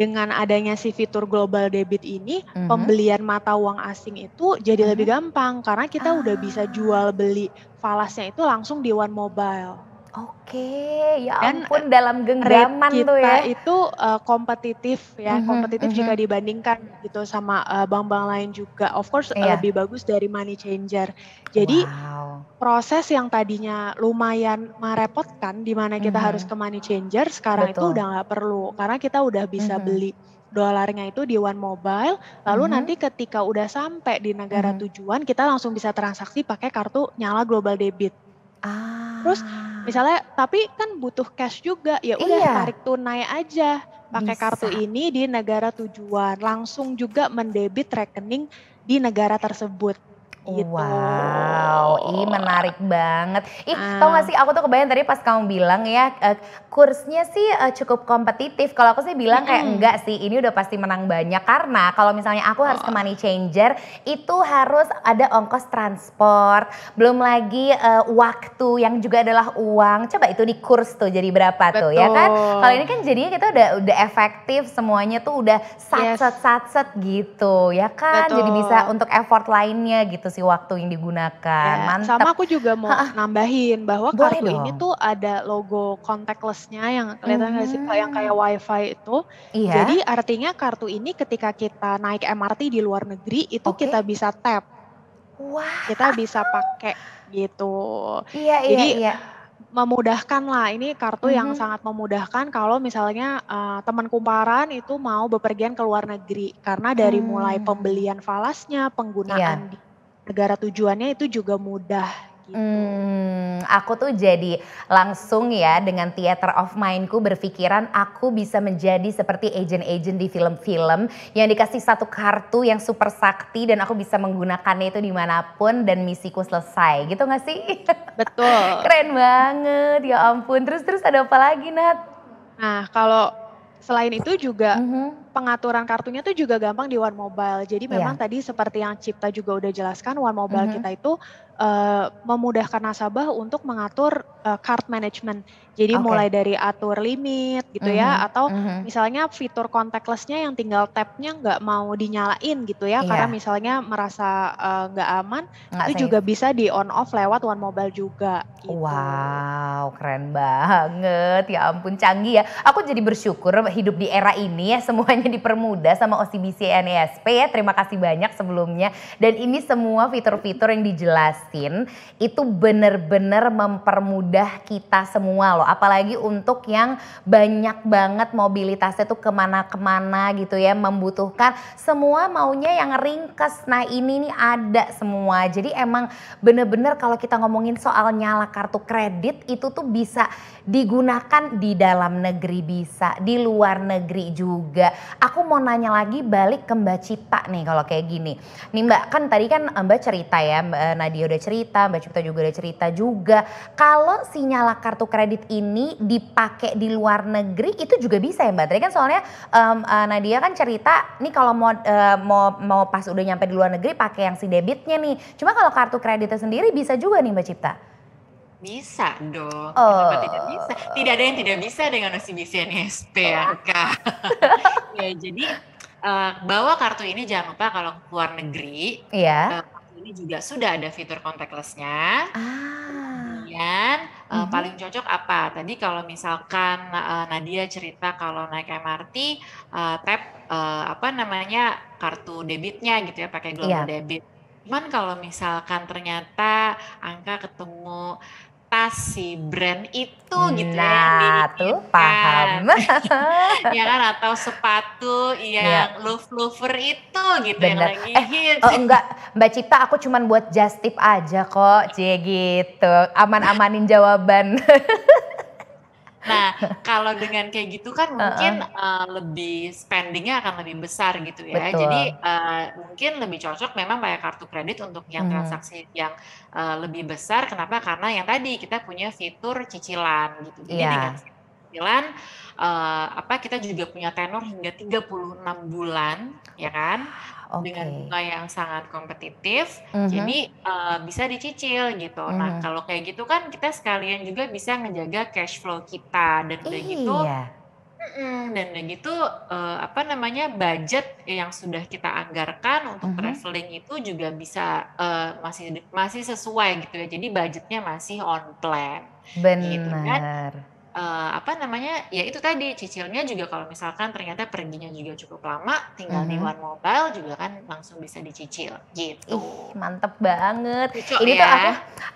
Dengan adanya si fitur global debit ini, mm -hmm. pembelian mata uang asing itu jadi mm -hmm. lebih gampang karena kita ah. udah bisa ah. jual beli falasnya itu langsung di one mobile. Oke, ya ampun Dan eh, dalam genggaman rate tuh ya. itu uh, kompetitif ya, mm-hmm, kompetitif mm-hmm. jika dibandingkan gitu sama bank eh, bank-bank lain juga. Of course yeah. uh, iya. lebih bagus dari money changer. Jadi wow. proses yang tadinya lumayan merepotkan di mana kita mm-hmm. harus ke money changer, sekarang Betul. itu udah nggak perlu karena kita udah bisa mm-hmm. beli dolarnya itu di One Mobile. Lalu mm -hmm. nanti ketika udah sampai di negara mm -hmm. tujuan, kita langsung bisa transaksi pakai kartu nyala global debit. Ah. Terus misalnya tapi kan butuh cash juga, ya udah iya. tarik tunai aja pakai kartu ini di negara tujuan, langsung juga mendebit rekening di negara tersebut. Gitu. Wow, ini menarik banget. Ih, uh. tau gak sih aku tuh kebayang tadi pas kamu bilang ya uh, kursnya sih uh, cukup kompetitif. Kalau aku sih bilang kayak enggak sih, ini udah pasti menang banyak karena kalau misalnya aku harus ke oh. money changer itu harus ada ongkos transport, belum lagi uh, waktu yang juga adalah uang. Coba itu di kurs tuh jadi berapa Betul. tuh ya kan? Kalau ini kan jadinya kita udah udah efektif semuanya tuh udah satset yes. gitu ya kan? Betul. Jadi bisa untuk effort lainnya gitu sisi waktu yang digunakan. Ya, Mantap. Sama aku juga mau ha nambahin bahwa Boleh kartu dong. ini tuh ada logo contactless-nya yang kelihatan hmm. sih yang kayak wifi itu. Iya. Jadi artinya kartu ini ketika kita naik MRT di luar negeri itu okay. kita bisa tap. Wah. Kita bisa pakai gitu. Iya iya Jadi, iya memudahkan lah ini kartu mm-hmm. yang sangat memudahkan kalau misalnya uh, teman kumparan itu mau bepergian ke luar negeri karena dari hmm. mulai pembelian falasnya penggunaan yeah. di negara tujuannya itu juga mudah gitu. Hmm, aku tuh jadi langsung ya dengan theater of mindku berpikiran aku bisa menjadi seperti agent-agent di film-film yang dikasih satu kartu yang super sakti dan aku bisa menggunakannya itu dimanapun dan misiku selesai gitu gak sih? Betul. Keren banget ya ampun. Terus-terus ada apa lagi Nat? Nah kalau selain itu juga mm -hmm pengaturan kartunya tuh juga gampang di One Mobile. Jadi iya. memang yeah. tadi seperti yang Cipta juga udah jelaskan, One Mobile mm-hmm. kita itu uh, memudahkan nasabah untuk mengatur uh, card management. Jadi okay. mulai dari atur limit gitu ya, mm-hmm. ya, atau mm-hmm. misalnya fitur contactlessnya yang tinggal tapnya nggak mau dinyalain gitu ya, yeah. karena iya. misalnya merasa eh, nggak uh, aman, Nggak itu juga bisa di on off lewat One Mobile juga. Gitu. Wow, keren banget, ya ampun canggih ya. Aku jadi bersyukur hidup di era ini ya semuanya semuanya dipermudah sama OCBC NESP ya. Terima kasih banyak sebelumnya. Dan ini semua fitur-fitur yang dijelasin itu benar-benar mempermudah kita semua loh. Apalagi untuk yang banyak banget mobilitasnya tuh kemana-kemana gitu ya. Membutuhkan semua maunya yang ringkas. Nah ini nih ada semua. Jadi emang bener-bener kalau kita ngomongin soal nyala kartu kredit itu tuh bisa digunakan di dalam negeri bisa, di luar negeri juga. Aku mau nanya lagi balik ke Mbak Cipta nih kalau kayak gini. Nih Mbak kan tadi kan eh, Mbak cerita ya, Mbak eh, Nadia udah cerita, Mbak Cipta juga udah cerita juga. Kalau sinyal kartu kredit ini dipakai di luar negeri itu juga bisa ya Mbak. Tadi kan soalnya um, Nadia kan cerita nih kalau mau uh, mau mau pas udah nyampe di luar negeri pakai yang si debitnya nih. Cuma kalau kartu kreditnya sendiri bisa juga nih Mbak Cipta. Bisa dong. Oh. Kenapa tidak oh. bisa? Tidak ada yang tidak bisa dengan OCBC NSP oh. ya, Kak. ya, jadi uh, bawa kartu ini jangan lupa kalau keluar negeri. Iya. Yeah. Uh, kartu ini juga sudah ada fitur contactlessnya. Ah. Kemudian uh, mm-hmm. paling cocok apa? Tadi kalau misalkan uh, Nadia cerita kalau naik MRT uh, tap uh, apa namanya kartu debitnya gitu ya pakai iya. global yeah. debit. Cuman kalau misalkan ternyata angka ketemu si brand itu gitu ya, nah, ya. tuh paham. ya kan atau sepatu yang ya. love lover itu gitu Bener. yang lagi eh, hit. Oh, enggak, Mbak Cipta aku cuma buat just tip aja kok, Cie gitu. Aman-amanin jawaban. Nah, kalau dengan kayak gitu kan mungkin uh -uh. Uh, lebih spendingnya akan lebih besar gitu ya. Betul. Jadi uh, eh, mungkin lebih cocok memang pakai kartu kredit untuk yang hmm. transaksi yang uh, lebih besar. Kenapa? Karena yang tadi kita punya fitur cicilan gitu. Jadi yeah. dengan penghasilan uh, eh, apa kita juga punya tenor hingga 36 bulan ya kan okay. dengan bunga yang sangat kompetitif. Mm-hmm. Jadi uh, bisa dicicil gitu. Mm-hmm. Nah, mhm. kalau kayak gitu kan kita sekalian juga bisa menjaga cash flow kita dan udah iya. gitu dan udah gitu uh, apa namanya budget yang sudah kita anggarkan untuk mm -hmm. traveling itu juga bisa uh, masih masih sesuai gitu ya. Jadi budgetnya masih on plan. Benar. Gitu kan? uh, apa namanya ya itu tadi cicilnya juga kalau misalkan ternyata perginya juga cukup lama tinggal mm-hmm. one mobile juga kan langsung bisa dicicil gitu Ih, mantep banget Cucuk, ini ya. tuh aku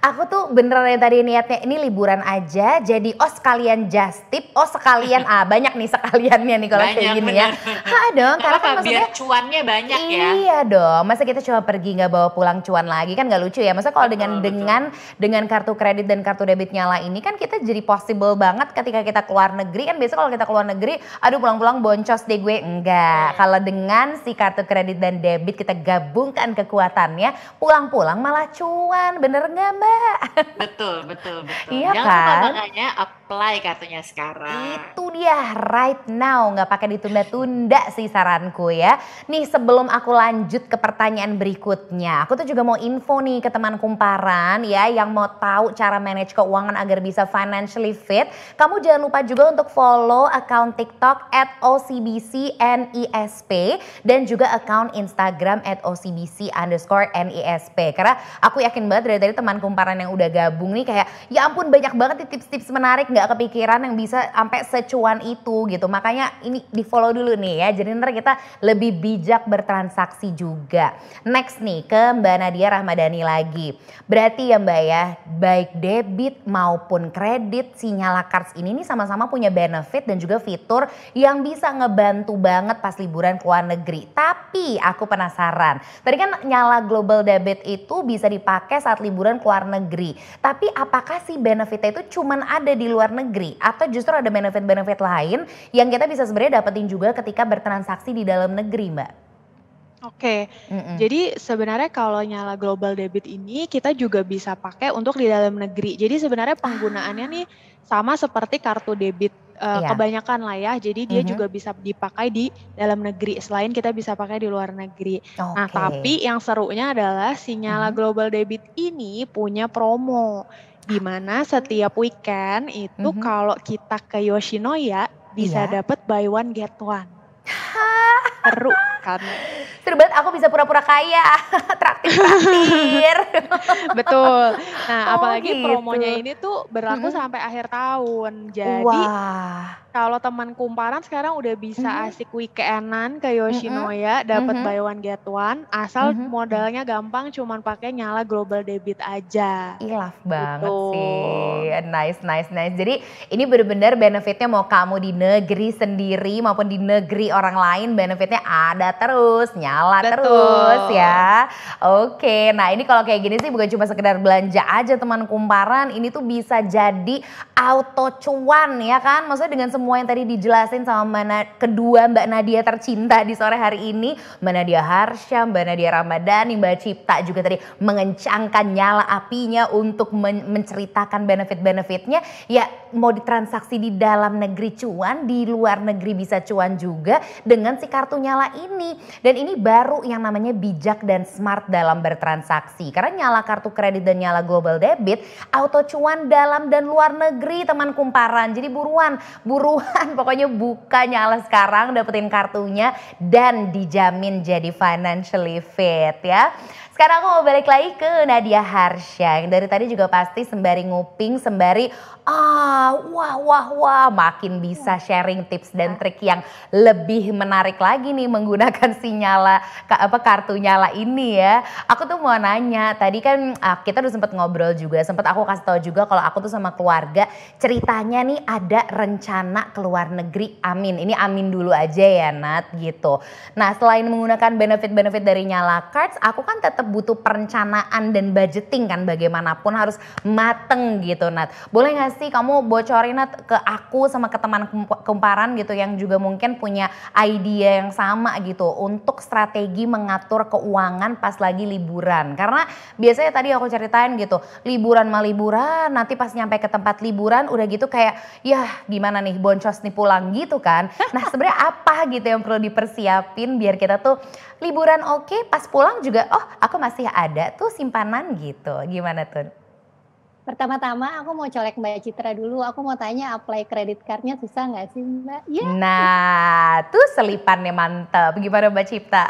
aku tuh beneran yang tadi niatnya ini liburan aja jadi oh sekalian just tip oh sekalian ah banyak nih sekaliannya nih kalau kayak gini ya ha dong karena kan maksudnya cuannya banyak iya ya iya dong masa kita coba pergi nggak bawa pulang cuan lagi kan nggak lucu ya masa kalau dengan betul. dengan dengan kartu kredit dan kartu debit nyala ini kan kita jadi possible banget banget ketika kita keluar negeri kan biasa kalau kita keluar negeri aduh pulang-pulang boncos deh gue enggak. Iya. Kalau dengan si kartu kredit dan debit kita gabungkan kekuatannya, pulang-pulang malah cuan. Bener nggak Mbak? Betul, betul, betul. Iya Jangan kan? lupa makanya apply kartunya sekarang. Itu dia right now, nggak pakai ditunda-tunda sih saranku ya. Nih sebelum aku lanjut ke pertanyaan berikutnya, aku tuh juga mau info nih ke teman kumparan ya yang mau tahu cara manage keuangan agar bisa financially fit kamu jangan lupa juga untuk follow account TikTok at OCBCNISP dan juga account Instagram at OCBC underscore NISP. Karena aku yakin banget dari tadi teman kumparan yang udah gabung nih kayak ya ampun banyak banget tips-tips menarik nggak kepikiran yang bisa sampai secuan itu gitu. Makanya ini di follow dulu nih ya. Jadi ntar kita lebih bijak bertransaksi juga. Next nih ke Mbak Nadia Rahmadani lagi. Berarti ya Mbak ya baik debit maupun kredit sinyal akar Cards ini nih sama-sama punya benefit dan juga fitur yang bisa ngebantu banget pas liburan ke luar negeri. Tapi aku penasaran, tadi kan nyala Global Debit itu bisa dipakai saat liburan ke luar negeri. Tapi apakah sih benefitnya itu cuman ada di luar negeri atau justru ada benefit-benefit lain yang kita bisa sebenarnya dapetin juga ketika bertransaksi di dalam negeri, Mbak? Oke, okay. jadi sebenarnya kalau nyala global debit ini kita juga bisa pakai untuk di dalam negeri. Jadi sebenarnya penggunaannya nih sama seperti kartu debit uh, iya. kebanyakan lah ya. Jadi dia mm-hmm. juga bisa dipakai di dalam negeri selain kita bisa pakai di luar negeri. Okay. Nah, tapi yang serunya adalah Sinyala mm-hmm. Global Debit ini punya promo di ah. mana setiap weekend itu mm-hmm. kalau kita ke Yoshinoya bisa yeah. dapat buy one get one seru kan seru banget aku bisa pura-pura kaya traktir traktir betul nah oh, apalagi gitu. promonya ini tuh berlaku hmm. sampai akhir tahun jadi Wah kalau teman kumparan sekarang udah bisa mm-hmm. asik weekendan ke Yoshinoya, mm-hmm. dapat mm-hmm. buy one get one, asal mm-hmm. modalnya gampang, cuman pakai nyala global debit aja. Ilaf banget gitu. sih, nice nice nice. Jadi ini benar-benar benefitnya mau kamu di negeri sendiri maupun di negeri orang lain, benefitnya ada terus, nyala Betul. terus ya. Oke, nah ini kalau kayak gini sih bukan cuma sekedar belanja aja teman kumparan, ini tuh bisa jadi auto cuan ya kan? Maksudnya dengan semua semua yang tadi dijelasin sama mana kedua Mbak Nadia tercinta di sore hari ini. Mbak Nadia Harsya, Mbak Nadia Ramadhani, Mbak Cipta juga tadi mengencangkan nyala apinya untuk men menceritakan benefit-benefitnya. Ya mau ditransaksi di dalam negeri cuan, di luar negeri bisa cuan juga dengan si kartu nyala ini. Dan ini baru yang namanya bijak dan smart dalam bertransaksi. Karena nyala kartu kredit dan nyala global debit, auto cuan dalam dan luar negeri teman kumparan. Jadi buruan, buruan buruan pokoknya buka nyala sekarang dapetin kartunya dan dijamin jadi financially fit ya. Sekarang aku mau balik lagi ke Nadia Harsha yang dari tadi juga pasti sembari nguping, sembari ah wah wah wah makin bisa iya. sharing tips dan iya. trik yang lebih menarik lagi nih menggunakan sinyala apa kartu nyala ini ya. Aku tuh mau nanya tadi kan ah, kita udah sempat ngobrol juga, sempat aku kasih tahu juga kalau aku tuh sama keluarga ceritanya nih ada rencana ke luar negeri. Amin. Ini amin dulu aja ya Nat gitu. Nah, selain menggunakan benefit-benefit dari nyala cards, aku kan tetap butuh perencanaan dan budgeting kan bagaimanapun harus mateng gitu Nat. Boleh nggak sih kamu bocorin ke aku sama ke teman kumparan gitu yang juga mungkin punya ide yang sama gitu untuk strategi mengatur keuangan pas lagi liburan? Karena biasanya tadi aku ceritain gitu, liburan mah liburan, nanti pas nyampe ke tempat liburan udah gitu kayak ya gimana nih boncos nih pulang gitu kan. Nah, sebenarnya apa gitu yang perlu dipersiapin biar kita tuh liburan oke, okay, pas pulang juga oh, aku masih ada tuh simpanan gitu. Gimana tuh? Pertama-tama aku mau colek Mbak Citra dulu. Aku mau tanya apply kredit cardnya susah nggak sih Mbak? Ya. Nah, tuh selipannya mantap. Gimana Mbak Cipta?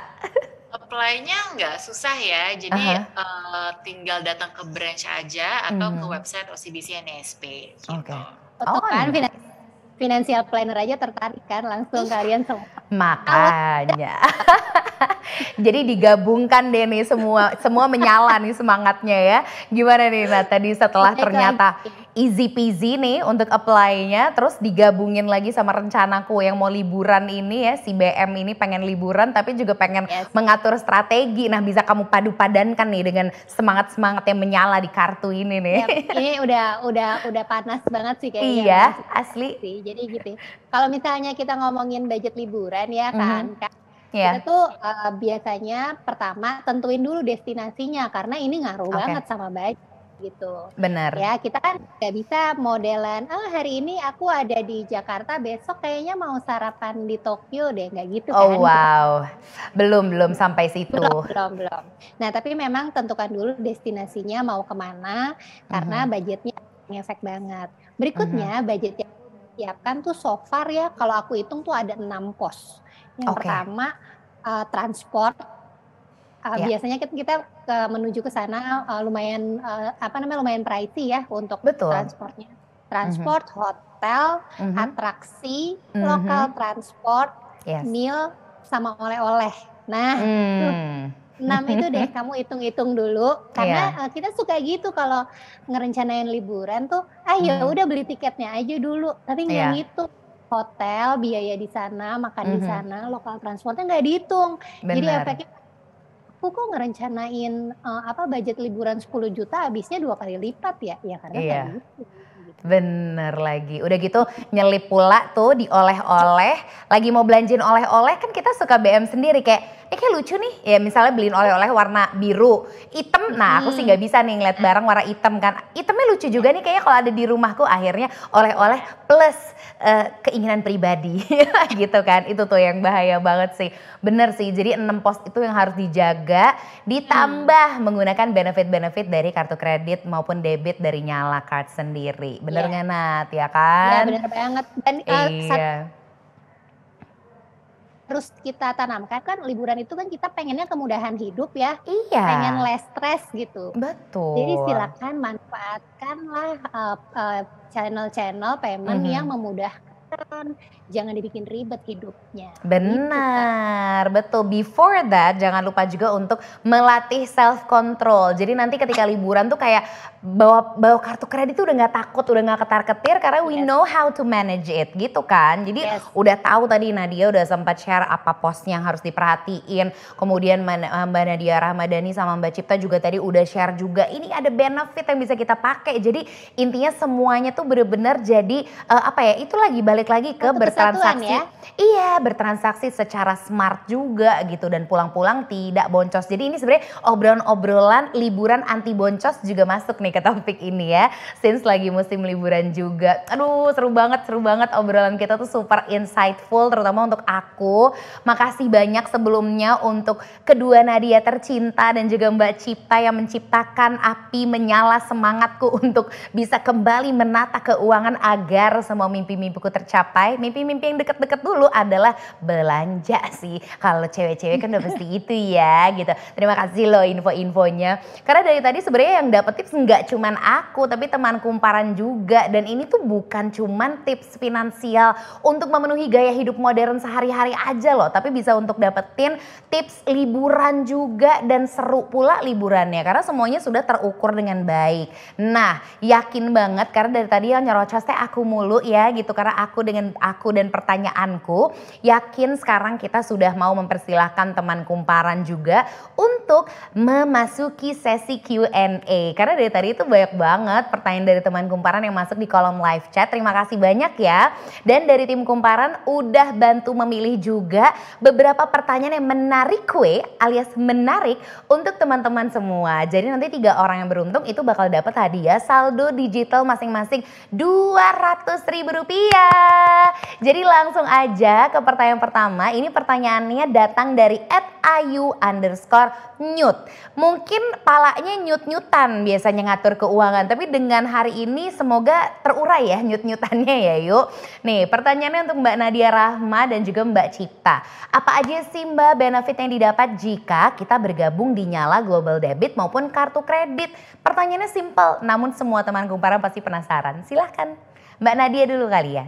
Apply-nya nggak susah ya, jadi uh-huh. uh, tinggal datang ke branch aja atau hmm. ke website OCBC NSP. Gitu. Oke. Okay. Oh, kan iya. planner aja tertarik kan langsung kalian semua. Makanya. Jadi digabungkan deh nih semua semua menyala nih semangatnya ya. Gimana nih Nah tadi setelah ternyata easy peasy nih untuk apply-nya terus digabungin lagi sama rencanaku yang mau liburan ini ya si BM ini pengen liburan tapi juga pengen yes. mengatur strategi nah bisa kamu padu padankan nih dengan semangat semangat yang menyala di kartu ini nih yep, ini udah udah udah panas banget sih kayaknya iya asli sih jadi gitu kalau misalnya kita ngomongin budget liburan ya mm-hmm. kan mm -hmm. Yeah. Kita iya. tuh uh, biasanya pertama tentuin dulu destinasinya karena ini ngaruh okay. banget sama budget gitu. Benar. Ya, kita kan nggak bisa modelan, oh hari ini aku ada di Jakarta, besok kayaknya mau sarapan di Tokyo deh, nggak gitu oh, kan. Oh wow, belum, belum sampai situ. Belum, belum, Nah tapi memang tentukan dulu destinasinya mau kemana, karena mm -hmm. budgetnya ngefek banget. Berikutnya mm -hmm. budget yang siapkan tuh so far ya, kalau aku hitung tuh ada enam pos. Yang okay. pertama uh, transport. Uh, eh, yeah. Biasanya kita, kita ke, menuju ke sana uh, lumayan uh, apa namanya lumayan pricey ya untuk Betul. transportnya. Transport, mm -hmm. hotel, mm -hmm. atraksi, mm -hmm. lokal transport, yes. meal, sama oleh-oleh. Nah, mm. Tuh, enam itu deh kamu hitung-hitung dulu karena yeah. Iya. kita suka gitu kalau ngerencanain liburan tuh ah ya mhm. udah beli tiketnya aja dulu tapi nggak yeah. ngitung hotel, biaya di sana, makan mm -hmm. di mhm. sana, lokal transportnya nggak dihitung. Bener. Jadi efeknya aku kok ngerencanain uh, apa budget liburan 10 juta habisnya dua kali lipat ya ya karena iya. Gitu. Bener lagi, udah gitu nyelip pula tuh di oleh-oleh, lagi mau belanjain oleh-oleh kan kita suka BM sendiri kayak eh kayak lucu nih ya misalnya beliin oleh-oleh warna biru hitam nah aku sih nggak bisa nih ngeliat barang warna hitam kan hitamnya lucu juga nih kayaknya kalau ada di rumahku akhirnya oleh-oleh plus uh, keinginan pribadi gitu kan itu tuh yang bahaya banget sih bener sih jadi enam pos itu yang harus dijaga ditambah hmm. menggunakan benefit-benefit dari kartu kredit maupun debit dari nyala card sendiri bener yeah. Nat ya kan? ya bener banget dan uh, iya. Saat harus kita tanamkan kan liburan itu kan kita pengennya kemudahan hidup ya. Iya. Pengen less stress gitu. Betul. Jadi silakan manfaatkanlah uh, uh, channel-channel payment mm -hmm. yang memudahkan jangan dibikin ribet hidupnya. Gitu, Benar, gitu betul. Before that, jangan lupa juga untuk melatih self control. Jadi nanti ketika liburan tuh kayak bawa bawa kartu kredit tuh udah nggak takut, udah nggak ketar ketir karena we know how to manage it, gitu kan. Jadi yes. udah tahu tadi Nadia udah sempat share apa posnya yang harus diperhatiin. Kemudian eh, Mbak Nadia Ramadhani sama Mbak Cipta juga tadi udah share juga. Ini ada benefit yang bisa kita pakai. Jadi intinya semuanya tuh bener-bener jadi uh, apa ya? Itu lagi balik balik lagi ke Untuk oh, bertransaksi ya? iya bertransaksi secara smart juga gitu dan pulang-pulang tidak boncos jadi ini sebenarnya obrolan-obrolan liburan anti boncos juga masuk nih ke topik ini ya since lagi musim liburan juga aduh seru banget seru banget obrolan kita tuh super insightful terutama untuk aku makasih banyak sebelumnya untuk kedua Nadia tercinta dan juga Mbak Cipta yang menciptakan api menyala semangatku untuk bisa kembali menata keuangan agar semua mimpi-mimpiku ter tercapai, mimpi-mimpi yang deket-deket dulu adalah belanja sih. Kalau cewek-cewek kan udah pasti itu ya gitu. Terima kasih loh info-infonya. Karena dari tadi sebenarnya yang dapet tips nggak cuman aku, tapi teman kumparan juga. Dan ini tuh bukan cuman tips finansial untuk memenuhi gaya hidup modern sehari-hari aja loh. Tapi bisa untuk dapetin tips liburan juga dan seru pula liburannya. Karena semuanya sudah terukur dengan baik. Nah yakin banget karena dari tadi yang nyerocos teh aku mulu ya gitu. Karena aku aku dengan aku dan pertanyaanku, yakin sekarang kita sudah mau mempersilahkan teman kumparan juga untuk memasuki sesi Q&A. Karena dari tadi itu banyak banget pertanyaan dari teman kumparan yang masuk di kolom live chat. Terima kasih banyak ya. Dan dari tim kumparan udah bantu memilih juga beberapa pertanyaan yang menarik kue alias menarik untuk teman-teman semua. Jadi nanti tiga orang yang beruntung itu bakal dapat hadiah saldo digital masing-masing 200 ribu rupiah. Jadi langsung aja ke pertanyaan pertama. Ini pertanyaannya datang dari ayu underscore nyut. Mungkin palanya nyut-nyutan biasanya ngatur keuangan. Tapi dengan hari ini semoga terurai ya nyut-nyutannya ya yuk. Nih pertanyaannya untuk Mbak Nadia Rahma dan juga Mbak Cipta. Apa aja sih Mbak benefit yang didapat jika kita bergabung di Nyala Global Debit maupun kartu kredit? Pertanyaannya simple namun semua teman kumparan pasti penasaran. Silahkan Mbak Nadia dulu kali ya.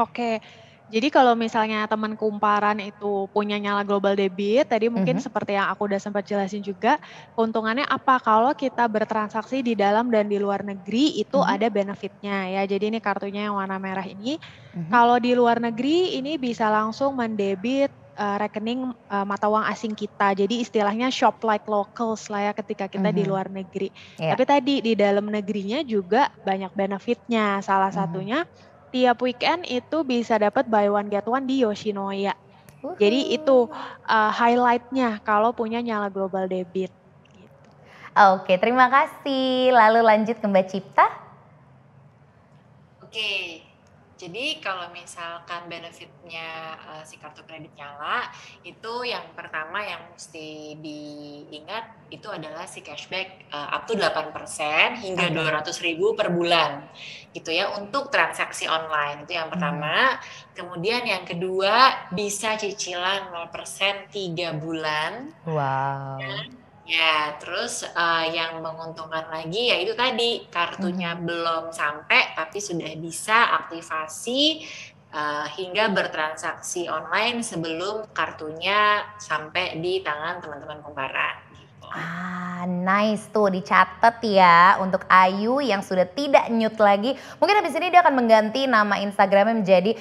Oke. Jadi kalau misalnya teman kumparan itu punya nyala global debit, tadi mungkin mm-hmm. seperti yang aku udah sempat jelasin juga, keuntungannya apa kalau kita bertransaksi di dalam dan di luar negeri itu mm-hmm. ada benefitnya ya. Jadi ini kartunya yang warna merah ini. Mm-hmm. Kalau di luar negeri ini bisa langsung mendebit uh, rekening uh, mata uang asing kita. Jadi istilahnya shop like locals lah ya ketika kita mm-hmm. di mhm. luar negeri. Yeah. Tapi tadi di dalam negerinya juga banyak benefitnya. Salah mm-hmm. satunya tiap weekend itu bisa dapat buy one get one di Yoshinoya. Uhuh. Jadi itu uh, highlightnya kalau punya nyala global debit. Gitu. Oke, terima kasih. Lalu lanjut ke Mbak Cipta. Oke, jadi kalau misalkan benefitnya uh, si kartu kredit nyala, itu yang pertama yang mesti diingat itu adalah si cashback uh, up to 8% hingga dua 200 ribu per bulan. Gitu ya untuk transaksi online. Itu yang hmm. pertama. Hmm. Kemudian yang kedua bisa cicilan 0% 3 bulan. Wow. Dan Ya, terus uh, yang menguntungkan lagi ya itu tadi kartunya hmm. belum sampai tapi sudah bisa aktivasi uh, hingga bertransaksi online sebelum kartunya sampai di tangan teman-teman kumparan. Gitu. Ah, nice tuh dicatat ya untuk Ayu yang sudah tidak nyut lagi. Mungkin habis ini dia akan mengganti nama Instagramnya menjadi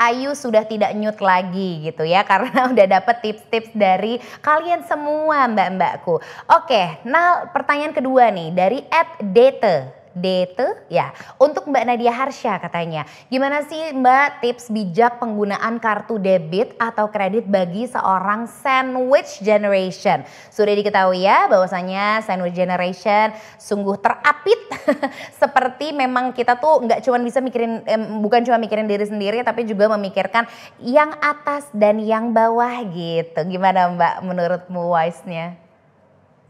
@ayu sudah tidak nyut lagi gitu ya karena udah dapet tips-tips dari kalian semua mbak-mbakku. Oke, nah pertanyaan kedua nih dari @date Dete ya. Untuk Mbak Nadia Harsha katanya, gimana sih Mbak tips bijak penggunaan kartu debit atau kredit bagi seorang sandwich generation? Sudah diketahui ya bahwasanya sandwich generation sungguh terapit seperti memang kita tuh nggak cuma bisa mikirin eh, bukan cuma mikirin diri sendiri tapi juga memikirkan yang atas dan yang bawah gitu. Gimana Mbak menurutmu wise-nya?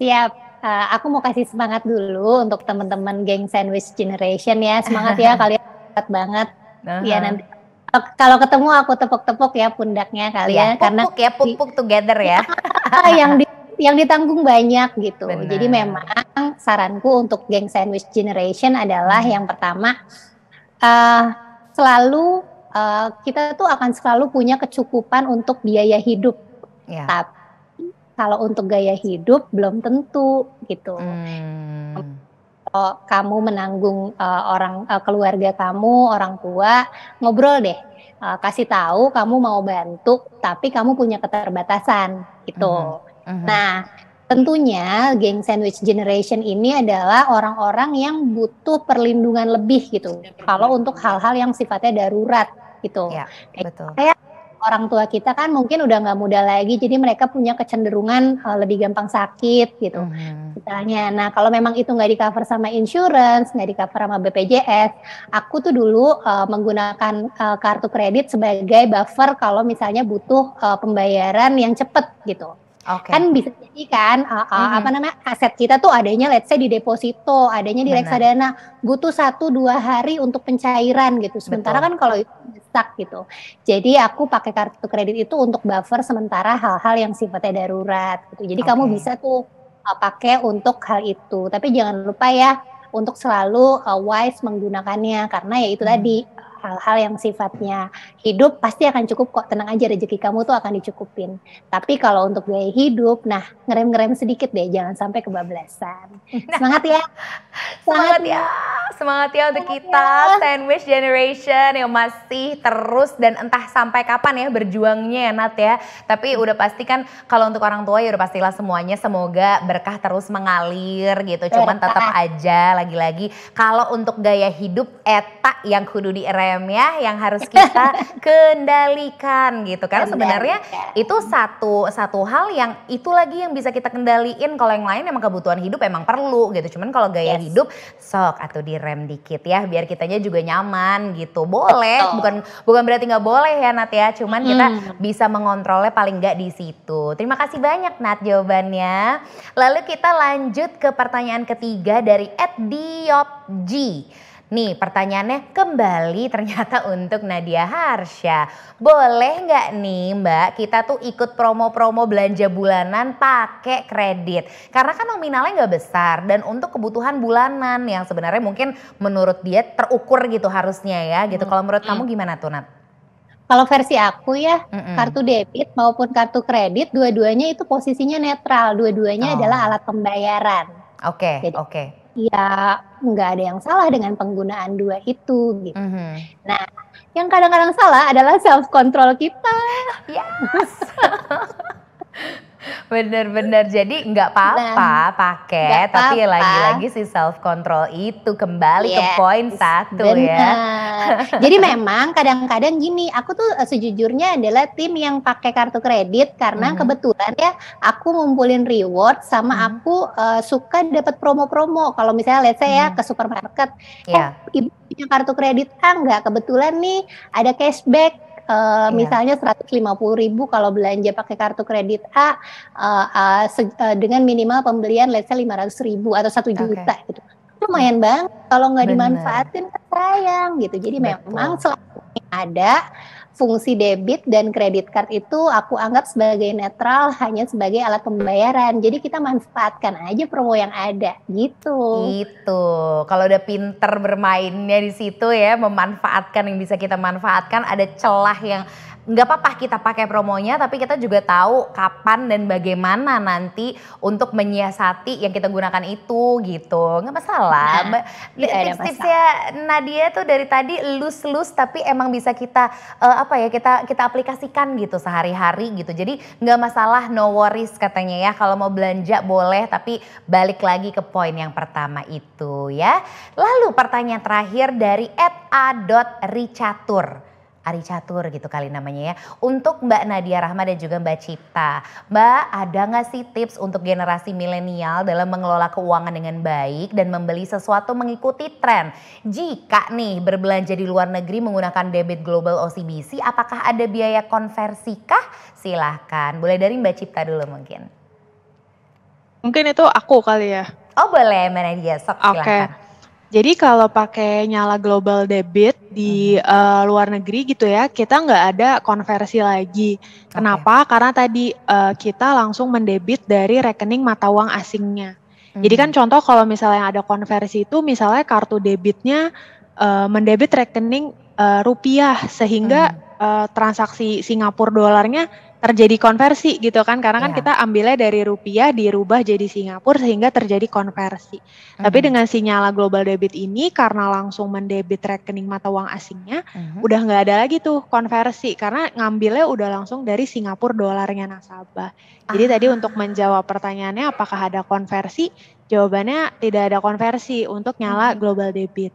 Siap. Yep. Eh, aku mau kasih semangat dulu untuk teman-teman geng Sandwich Generation ya. Semangat ya kalian hebat banget. Uh-huh. Ya nanti eh, kalau ketemu aku tepuk-tepuk ya pundaknya kalian iya, ya, karena ya pupuk together ya. yang di yang ditanggung banyak gitu. Bener. Jadi memang saranku untuk geng sandwich generation adalah hmm. yang pertama uh, selalu uh, kita tuh akan selalu punya kecukupan untuk biaya hidup. Ya. Tapi kalau untuk gaya hidup belum tentu gitu. Hmm. Oh, kamu menanggung uh, orang uh, keluarga kamu, orang tua, ngobrol deh. Uh, kasih tahu kamu mau bantu tapi kamu punya keterbatasan gitu. Uh-huh. Uh-huh. Nah, tentunya geng sandwich generation ini adalah orang-orang yang butuh perlindungan lebih gitu. Kalau untuk hal-hal yang sifatnya darurat gitu. Ya, betul. Kayak orang tua kita kan mungkin udah nggak muda lagi, jadi mereka punya kecenderungan uh, lebih gampang sakit gitu, mm-hmm. misalnya. Nah kalau memang itu nggak di cover sama insurance, nggak di cover sama BPJS, aku tuh dulu uh, menggunakan uh, kartu kredit sebagai buffer kalau misalnya butuh uh, pembayaran yang cepet gitu. Okay. Kan bisa jadi kan uh, uh, mm-hmm. apa namanya aset kita tuh adanya let's say di deposito, adanya di reksadana, butuh satu dua hari untuk pencairan gitu. Sementara Betul. kan kalau itu stuck gitu. Jadi aku pakai kartu kredit itu untuk buffer sementara hal-hal yang sifatnya darurat gitu. Jadi okay. kamu bisa tuh uh, pakai untuk hal itu. Tapi jangan lupa ya untuk selalu uh, wise menggunakannya karena ya itu hmm. tadi hal-hal yang sifatnya hidup pasti akan cukup kok tenang aja rezeki kamu tuh akan dicukupin tapi kalau untuk gaya hidup nah ngerem-ngerem sedikit deh jangan sampai kebablasan semangat ya semangat, ya. ya semangat ya untuk kita sandwich ya. generation yang masih terus dan entah sampai kapan ya berjuangnya ya Nat ya tapi udah pasti kan kalau untuk orang tua ya udah pastilah semuanya semoga berkah terus mengalir gitu cuman tetap aja lagi-lagi kalau untuk gaya hidup etak yang kudu di era BBM ya yang harus kita kendalikan gitu kan sebenarnya itu satu satu hal yang itu lagi yang bisa kita kendaliin kalau yang lain emang kebutuhan hidup emang perlu gitu cuman kalau gaya yes. hidup sok atau direm dikit ya biar kitanya juga nyaman gitu boleh Betul. bukan bukan berarti nggak boleh ya Nat ya cuman hmm. kita bisa mengontrolnya paling nggak di situ terima kasih banyak Nat jawabannya lalu kita lanjut ke pertanyaan ketiga dari Ed Diop G Nih pertanyaannya kembali ternyata untuk Nadia Harsha. Boleh nggak nih mbak kita tuh ikut promo-promo belanja bulanan pakai kredit? Karena kan nominalnya nggak besar dan untuk kebutuhan bulanan yang sebenarnya mungkin menurut dia terukur gitu harusnya ya gitu. Kalau menurut kamu gimana tuh Nat? kalau versi aku ya mm kartu debit maupun kartu kredit dua-duanya itu posisinya netral dua-duanya oh. adalah alat pembayaran oke okay, oke okay ya nggak ada yang salah dengan penggunaan dua itu gitu. Mm -hmm. Nah, yang kadang-kadang salah adalah self control kita. Yes. Bener-bener. Jadi nggak apa-apa nah, pakai, tapi lagi-lagi si self control itu kembali yes, ke poin satu bener. ya. Jadi memang kadang-kadang gini, aku tuh eh, sejujurnya adalah tim yang pakai kartu kredit karena hmm. kebetulan ya aku ngumpulin reward sama hmm. aku uh, suka dapat promo-promo. Kalau misalnya lihat saya hmm. ya mm-hmm. ke supermarket, yeah. oh, ibu punya kartu kredit ah nggak kebetulan nih ada cashback Uh, eh, yeah. Misalnya 150 ribu kalau belanja pakai kartu kredit A uh, uh, uh, dengan minimal pembelian let's say 500 ribu atau satu juta okay. gitu. Lumayan banget kalau nggak dimanfaatin sayang gitu. Jadi Betul. memang selalu ada fungsi debit dan kredit card itu aku anggap sebagai netral hanya sebagai alat pembayaran. Jadi kita manfaatkan aja promo yang ada gitu. Gitu. Kalau udah pinter bermainnya di situ ya, memanfaatkan yang bisa kita manfaatkan, ada celah yang nggak apa-apa kita pakai promonya tapi kita juga tahu kapan dan bagaimana nanti untuk menyiasati yang kita gunakan itu gitu nggak masalah nah, iya, iya, tips-tipsnya Nadia tuh dari tadi lus-lus tapi emang bisa kita uh, apa ya kita kita aplikasikan gitu sehari-hari gitu jadi nggak masalah no worries katanya ya kalau mau belanja boleh tapi balik lagi ke poin yang pertama itu ya lalu pertanyaan terakhir dari ricatur Ari Catur gitu kali namanya ya. Untuk Mbak Nadia Rahma dan juga Mbak Cipta. Mbak ada nggak sih tips untuk generasi milenial dalam mengelola keuangan dengan baik dan membeli sesuatu mengikuti tren? Jika nih berbelanja di luar negeri menggunakan debit global OCBC apakah ada biaya konversi kah? Silahkan boleh dari Mbak Cipta dulu mungkin. Mungkin itu aku kali ya. Oh boleh Mbak Nadia, sok okay. silahkan. Jadi kalau pakai nyala global debit di uh, luar negeri gitu ya, kita nggak ada konversi lagi. Kenapa? Karena tadi uh, kita langsung mendebit dari rekening mata uang asingnya. Jadi kan hmm. contoh kalau misalnya ada konversi itu, misalnya kartu debitnya uh, mendebit rekening uh, rupiah, sehingga uh, transaksi Singapura dolarnya terjadi konversi gitu kan karena kan iya. kita ambilnya dari rupiah dirubah jadi Singapura sehingga terjadi konversi. Mm-hmm. Tapi dengan sinyala global debit ini karena langsung mendebit rekening mata uang asingnya mm-hmm. udah nggak ada lagi tuh konversi karena ngambilnya udah langsung dari Singapura dolarnya nasabah. Jadi Aha. tadi ah. untuk menjawab pertanyaannya apakah ada konversi? Jawabannya tidak ada konversi untuk nyala mm-hmm. global debit.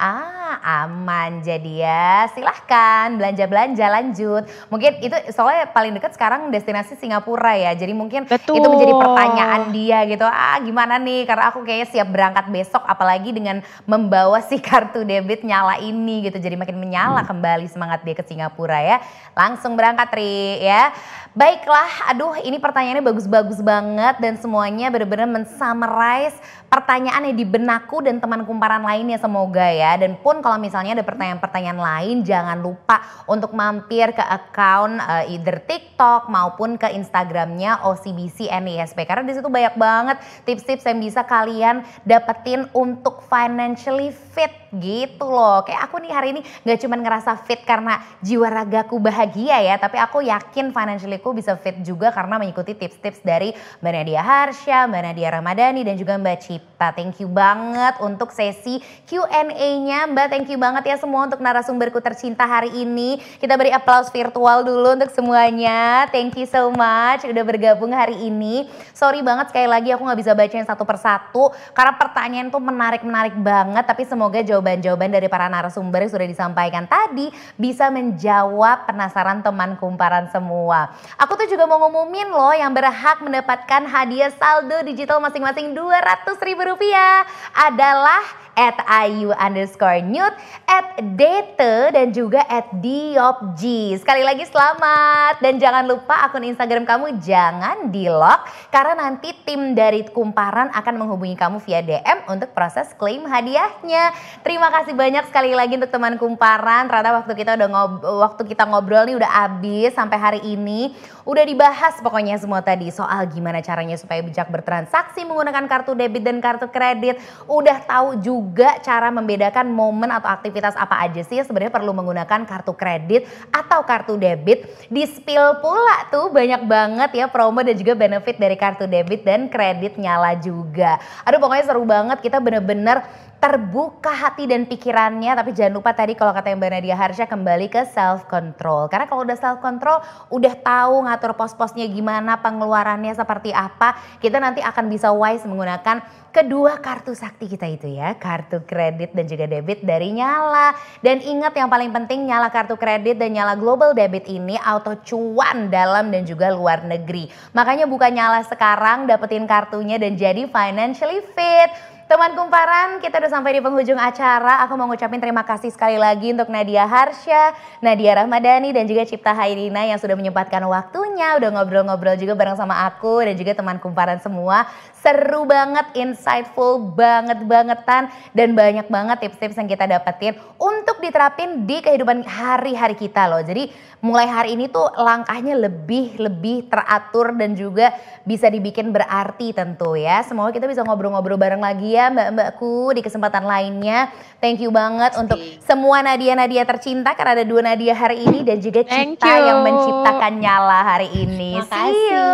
Ah aman. Jadi ya silahkan belanja-belanja lanjut. Mungkin itu soalnya paling dekat sekarang destinasi Singapura ya. Jadi mungkin Betul. itu menjadi pertanyaan dia gitu. Ah gimana nih karena aku kayaknya siap berangkat besok apalagi dengan membawa si kartu debit nyala ini gitu. Jadi makin menyala hmm. kembali semangat dia ke Singapura ya. Langsung berangkat Ri ya. Baiklah, aduh ini pertanyaannya bagus-bagus banget dan semuanya benar-benar mensummarize pertanyaannya di benakku dan teman kumparan lainnya semoga ya. Dan pun kalau kalau misalnya ada pertanyaan-pertanyaan lain jangan lupa untuk mampir ke account uh, either TikTok maupun ke Instagramnya OCBC NISP karena di situ banyak banget tips-tips yang bisa kalian dapetin untuk financially fit gitu loh. Kayak aku nih hari ini gak cuma ngerasa fit karena jiwa ragaku bahagia ya, tapi aku yakin financially ku bisa fit juga karena mengikuti tips-tips dari Mbak Nadia Harsha, Mbak Nadia Ramadhani, dan juga Mbak Cipta. Thank you banget untuk sesi Q&A-nya Mbak. Thank thank you banget ya semua untuk narasumberku tercinta hari ini. Kita beri aplaus virtual dulu untuk semuanya. Thank you so much udah bergabung hari ini. Sorry banget sekali lagi aku nggak bisa bacain satu persatu karena pertanyaan tuh menarik-menarik banget. Tapi semoga jawaban-jawaban dari para narasumber yang sudah disampaikan tadi bisa menjawab penasaran teman kumparan semua. Aku tuh juga mau ngumumin loh yang berhak mendapatkan hadiah saldo digital masing-masing 200 ribu rupiah adalah at IU underscore Newt, at Dete, dan juga at Diopg. Sekali lagi selamat dan jangan lupa akun Instagram kamu jangan di lock karena nanti tim dari Kumparan akan menghubungi kamu via DM untuk proses klaim hadiahnya. Terima kasih banyak sekali lagi untuk teman Kumparan. Ternyata waktu kita udah ngob waktu kita ngobrol nih udah habis sampai hari ini. Udah dibahas pokoknya semua tadi soal gimana caranya supaya bijak bertransaksi menggunakan kartu debit dan kartu kredit. Udah tahu juga juga cara membedakan momen atau aktivitas apa aja sih sebenarnya perlu menggunakan kartu kredit atau kartu debit. Di spill pula tuh banyak banget ya promo dan juga benefit dari kartu debit dan kredit nyala juga. Aduh pokoknya seru banget kita bener-bener terbuka hati dan pikirannya tapi jangan lupa tadi kalau kata yang Mbak Nadia harusnya kembali ke self control karena kalau udah self control udah tahu ngatur pos-posnya gimana pengeluarannya seperti apa kita nanti akan bisa wise menggunakan kedua kartu sakti kita itu ya kartu kredit dan juga debit dari nyala dan ingat yang paling penting nyala kartu kredit dan nyala global debit ini auto cuan dalam dan juga luar negeri makanya buka nyala sekarang dapetin kartunya dan jadi financially fit Teman kumparan, kita udah sampai di penghujung acara. Aku mau ngucapin terima kasih sekali lagi untuk Nadia Harsha, Nadia Rahmadani, dan juga Cipta Hairina yang sudah menyempatkan waktunya. Udah ngobrol-ngobrol juga bareng sama aku dan juga teman kumparan semua. Seru banget, insightful banget-bangetan dan banyak banget tips-tips yang kita dapetin untuk diterapin di kehidupan hari-hari kita loh. Jadi mulai hari ini tuh langkahnya lebih-lebih teratur dan juga bisa dibikin berarti tentu ya. Semoga kita bisa ngobrol-ngobrol bareng lagi ya mbak-mbakku di kesempatan lainnya. Thank you banget Pasti. untuk semua Nadia-Nadia tercinta karena ada dua Nadia hari ini dan juga cinta yang menciptakan nyala hari ini. Makasih. See you.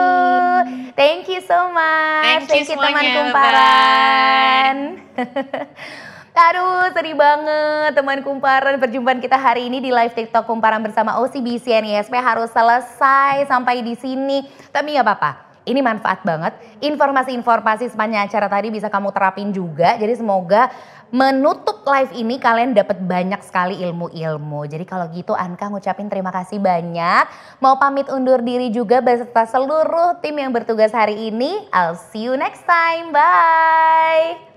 Thank you so much. Thank you. Thank you teman kumparan. Aduh, seri banget teman kumparan perjumpaan kita hari ini di live TikTok kumparan bersama OCBC NISP harus selesai sampai di sini. Tapi nggak apa-apa, ini manfaat banget. Informasi-informasi sepanjang acara tadi bisa kamu terapin juga. Jadi semoga menutup live ini kalian dapat banyak sekali ilmu-ilmu. Jadi kalau gitu Anka ngucapin terima kasih banyak. Mau pamit undur diri juga beserta seluruh tim yang bertugas hari ini. I'll see you next time. Bye.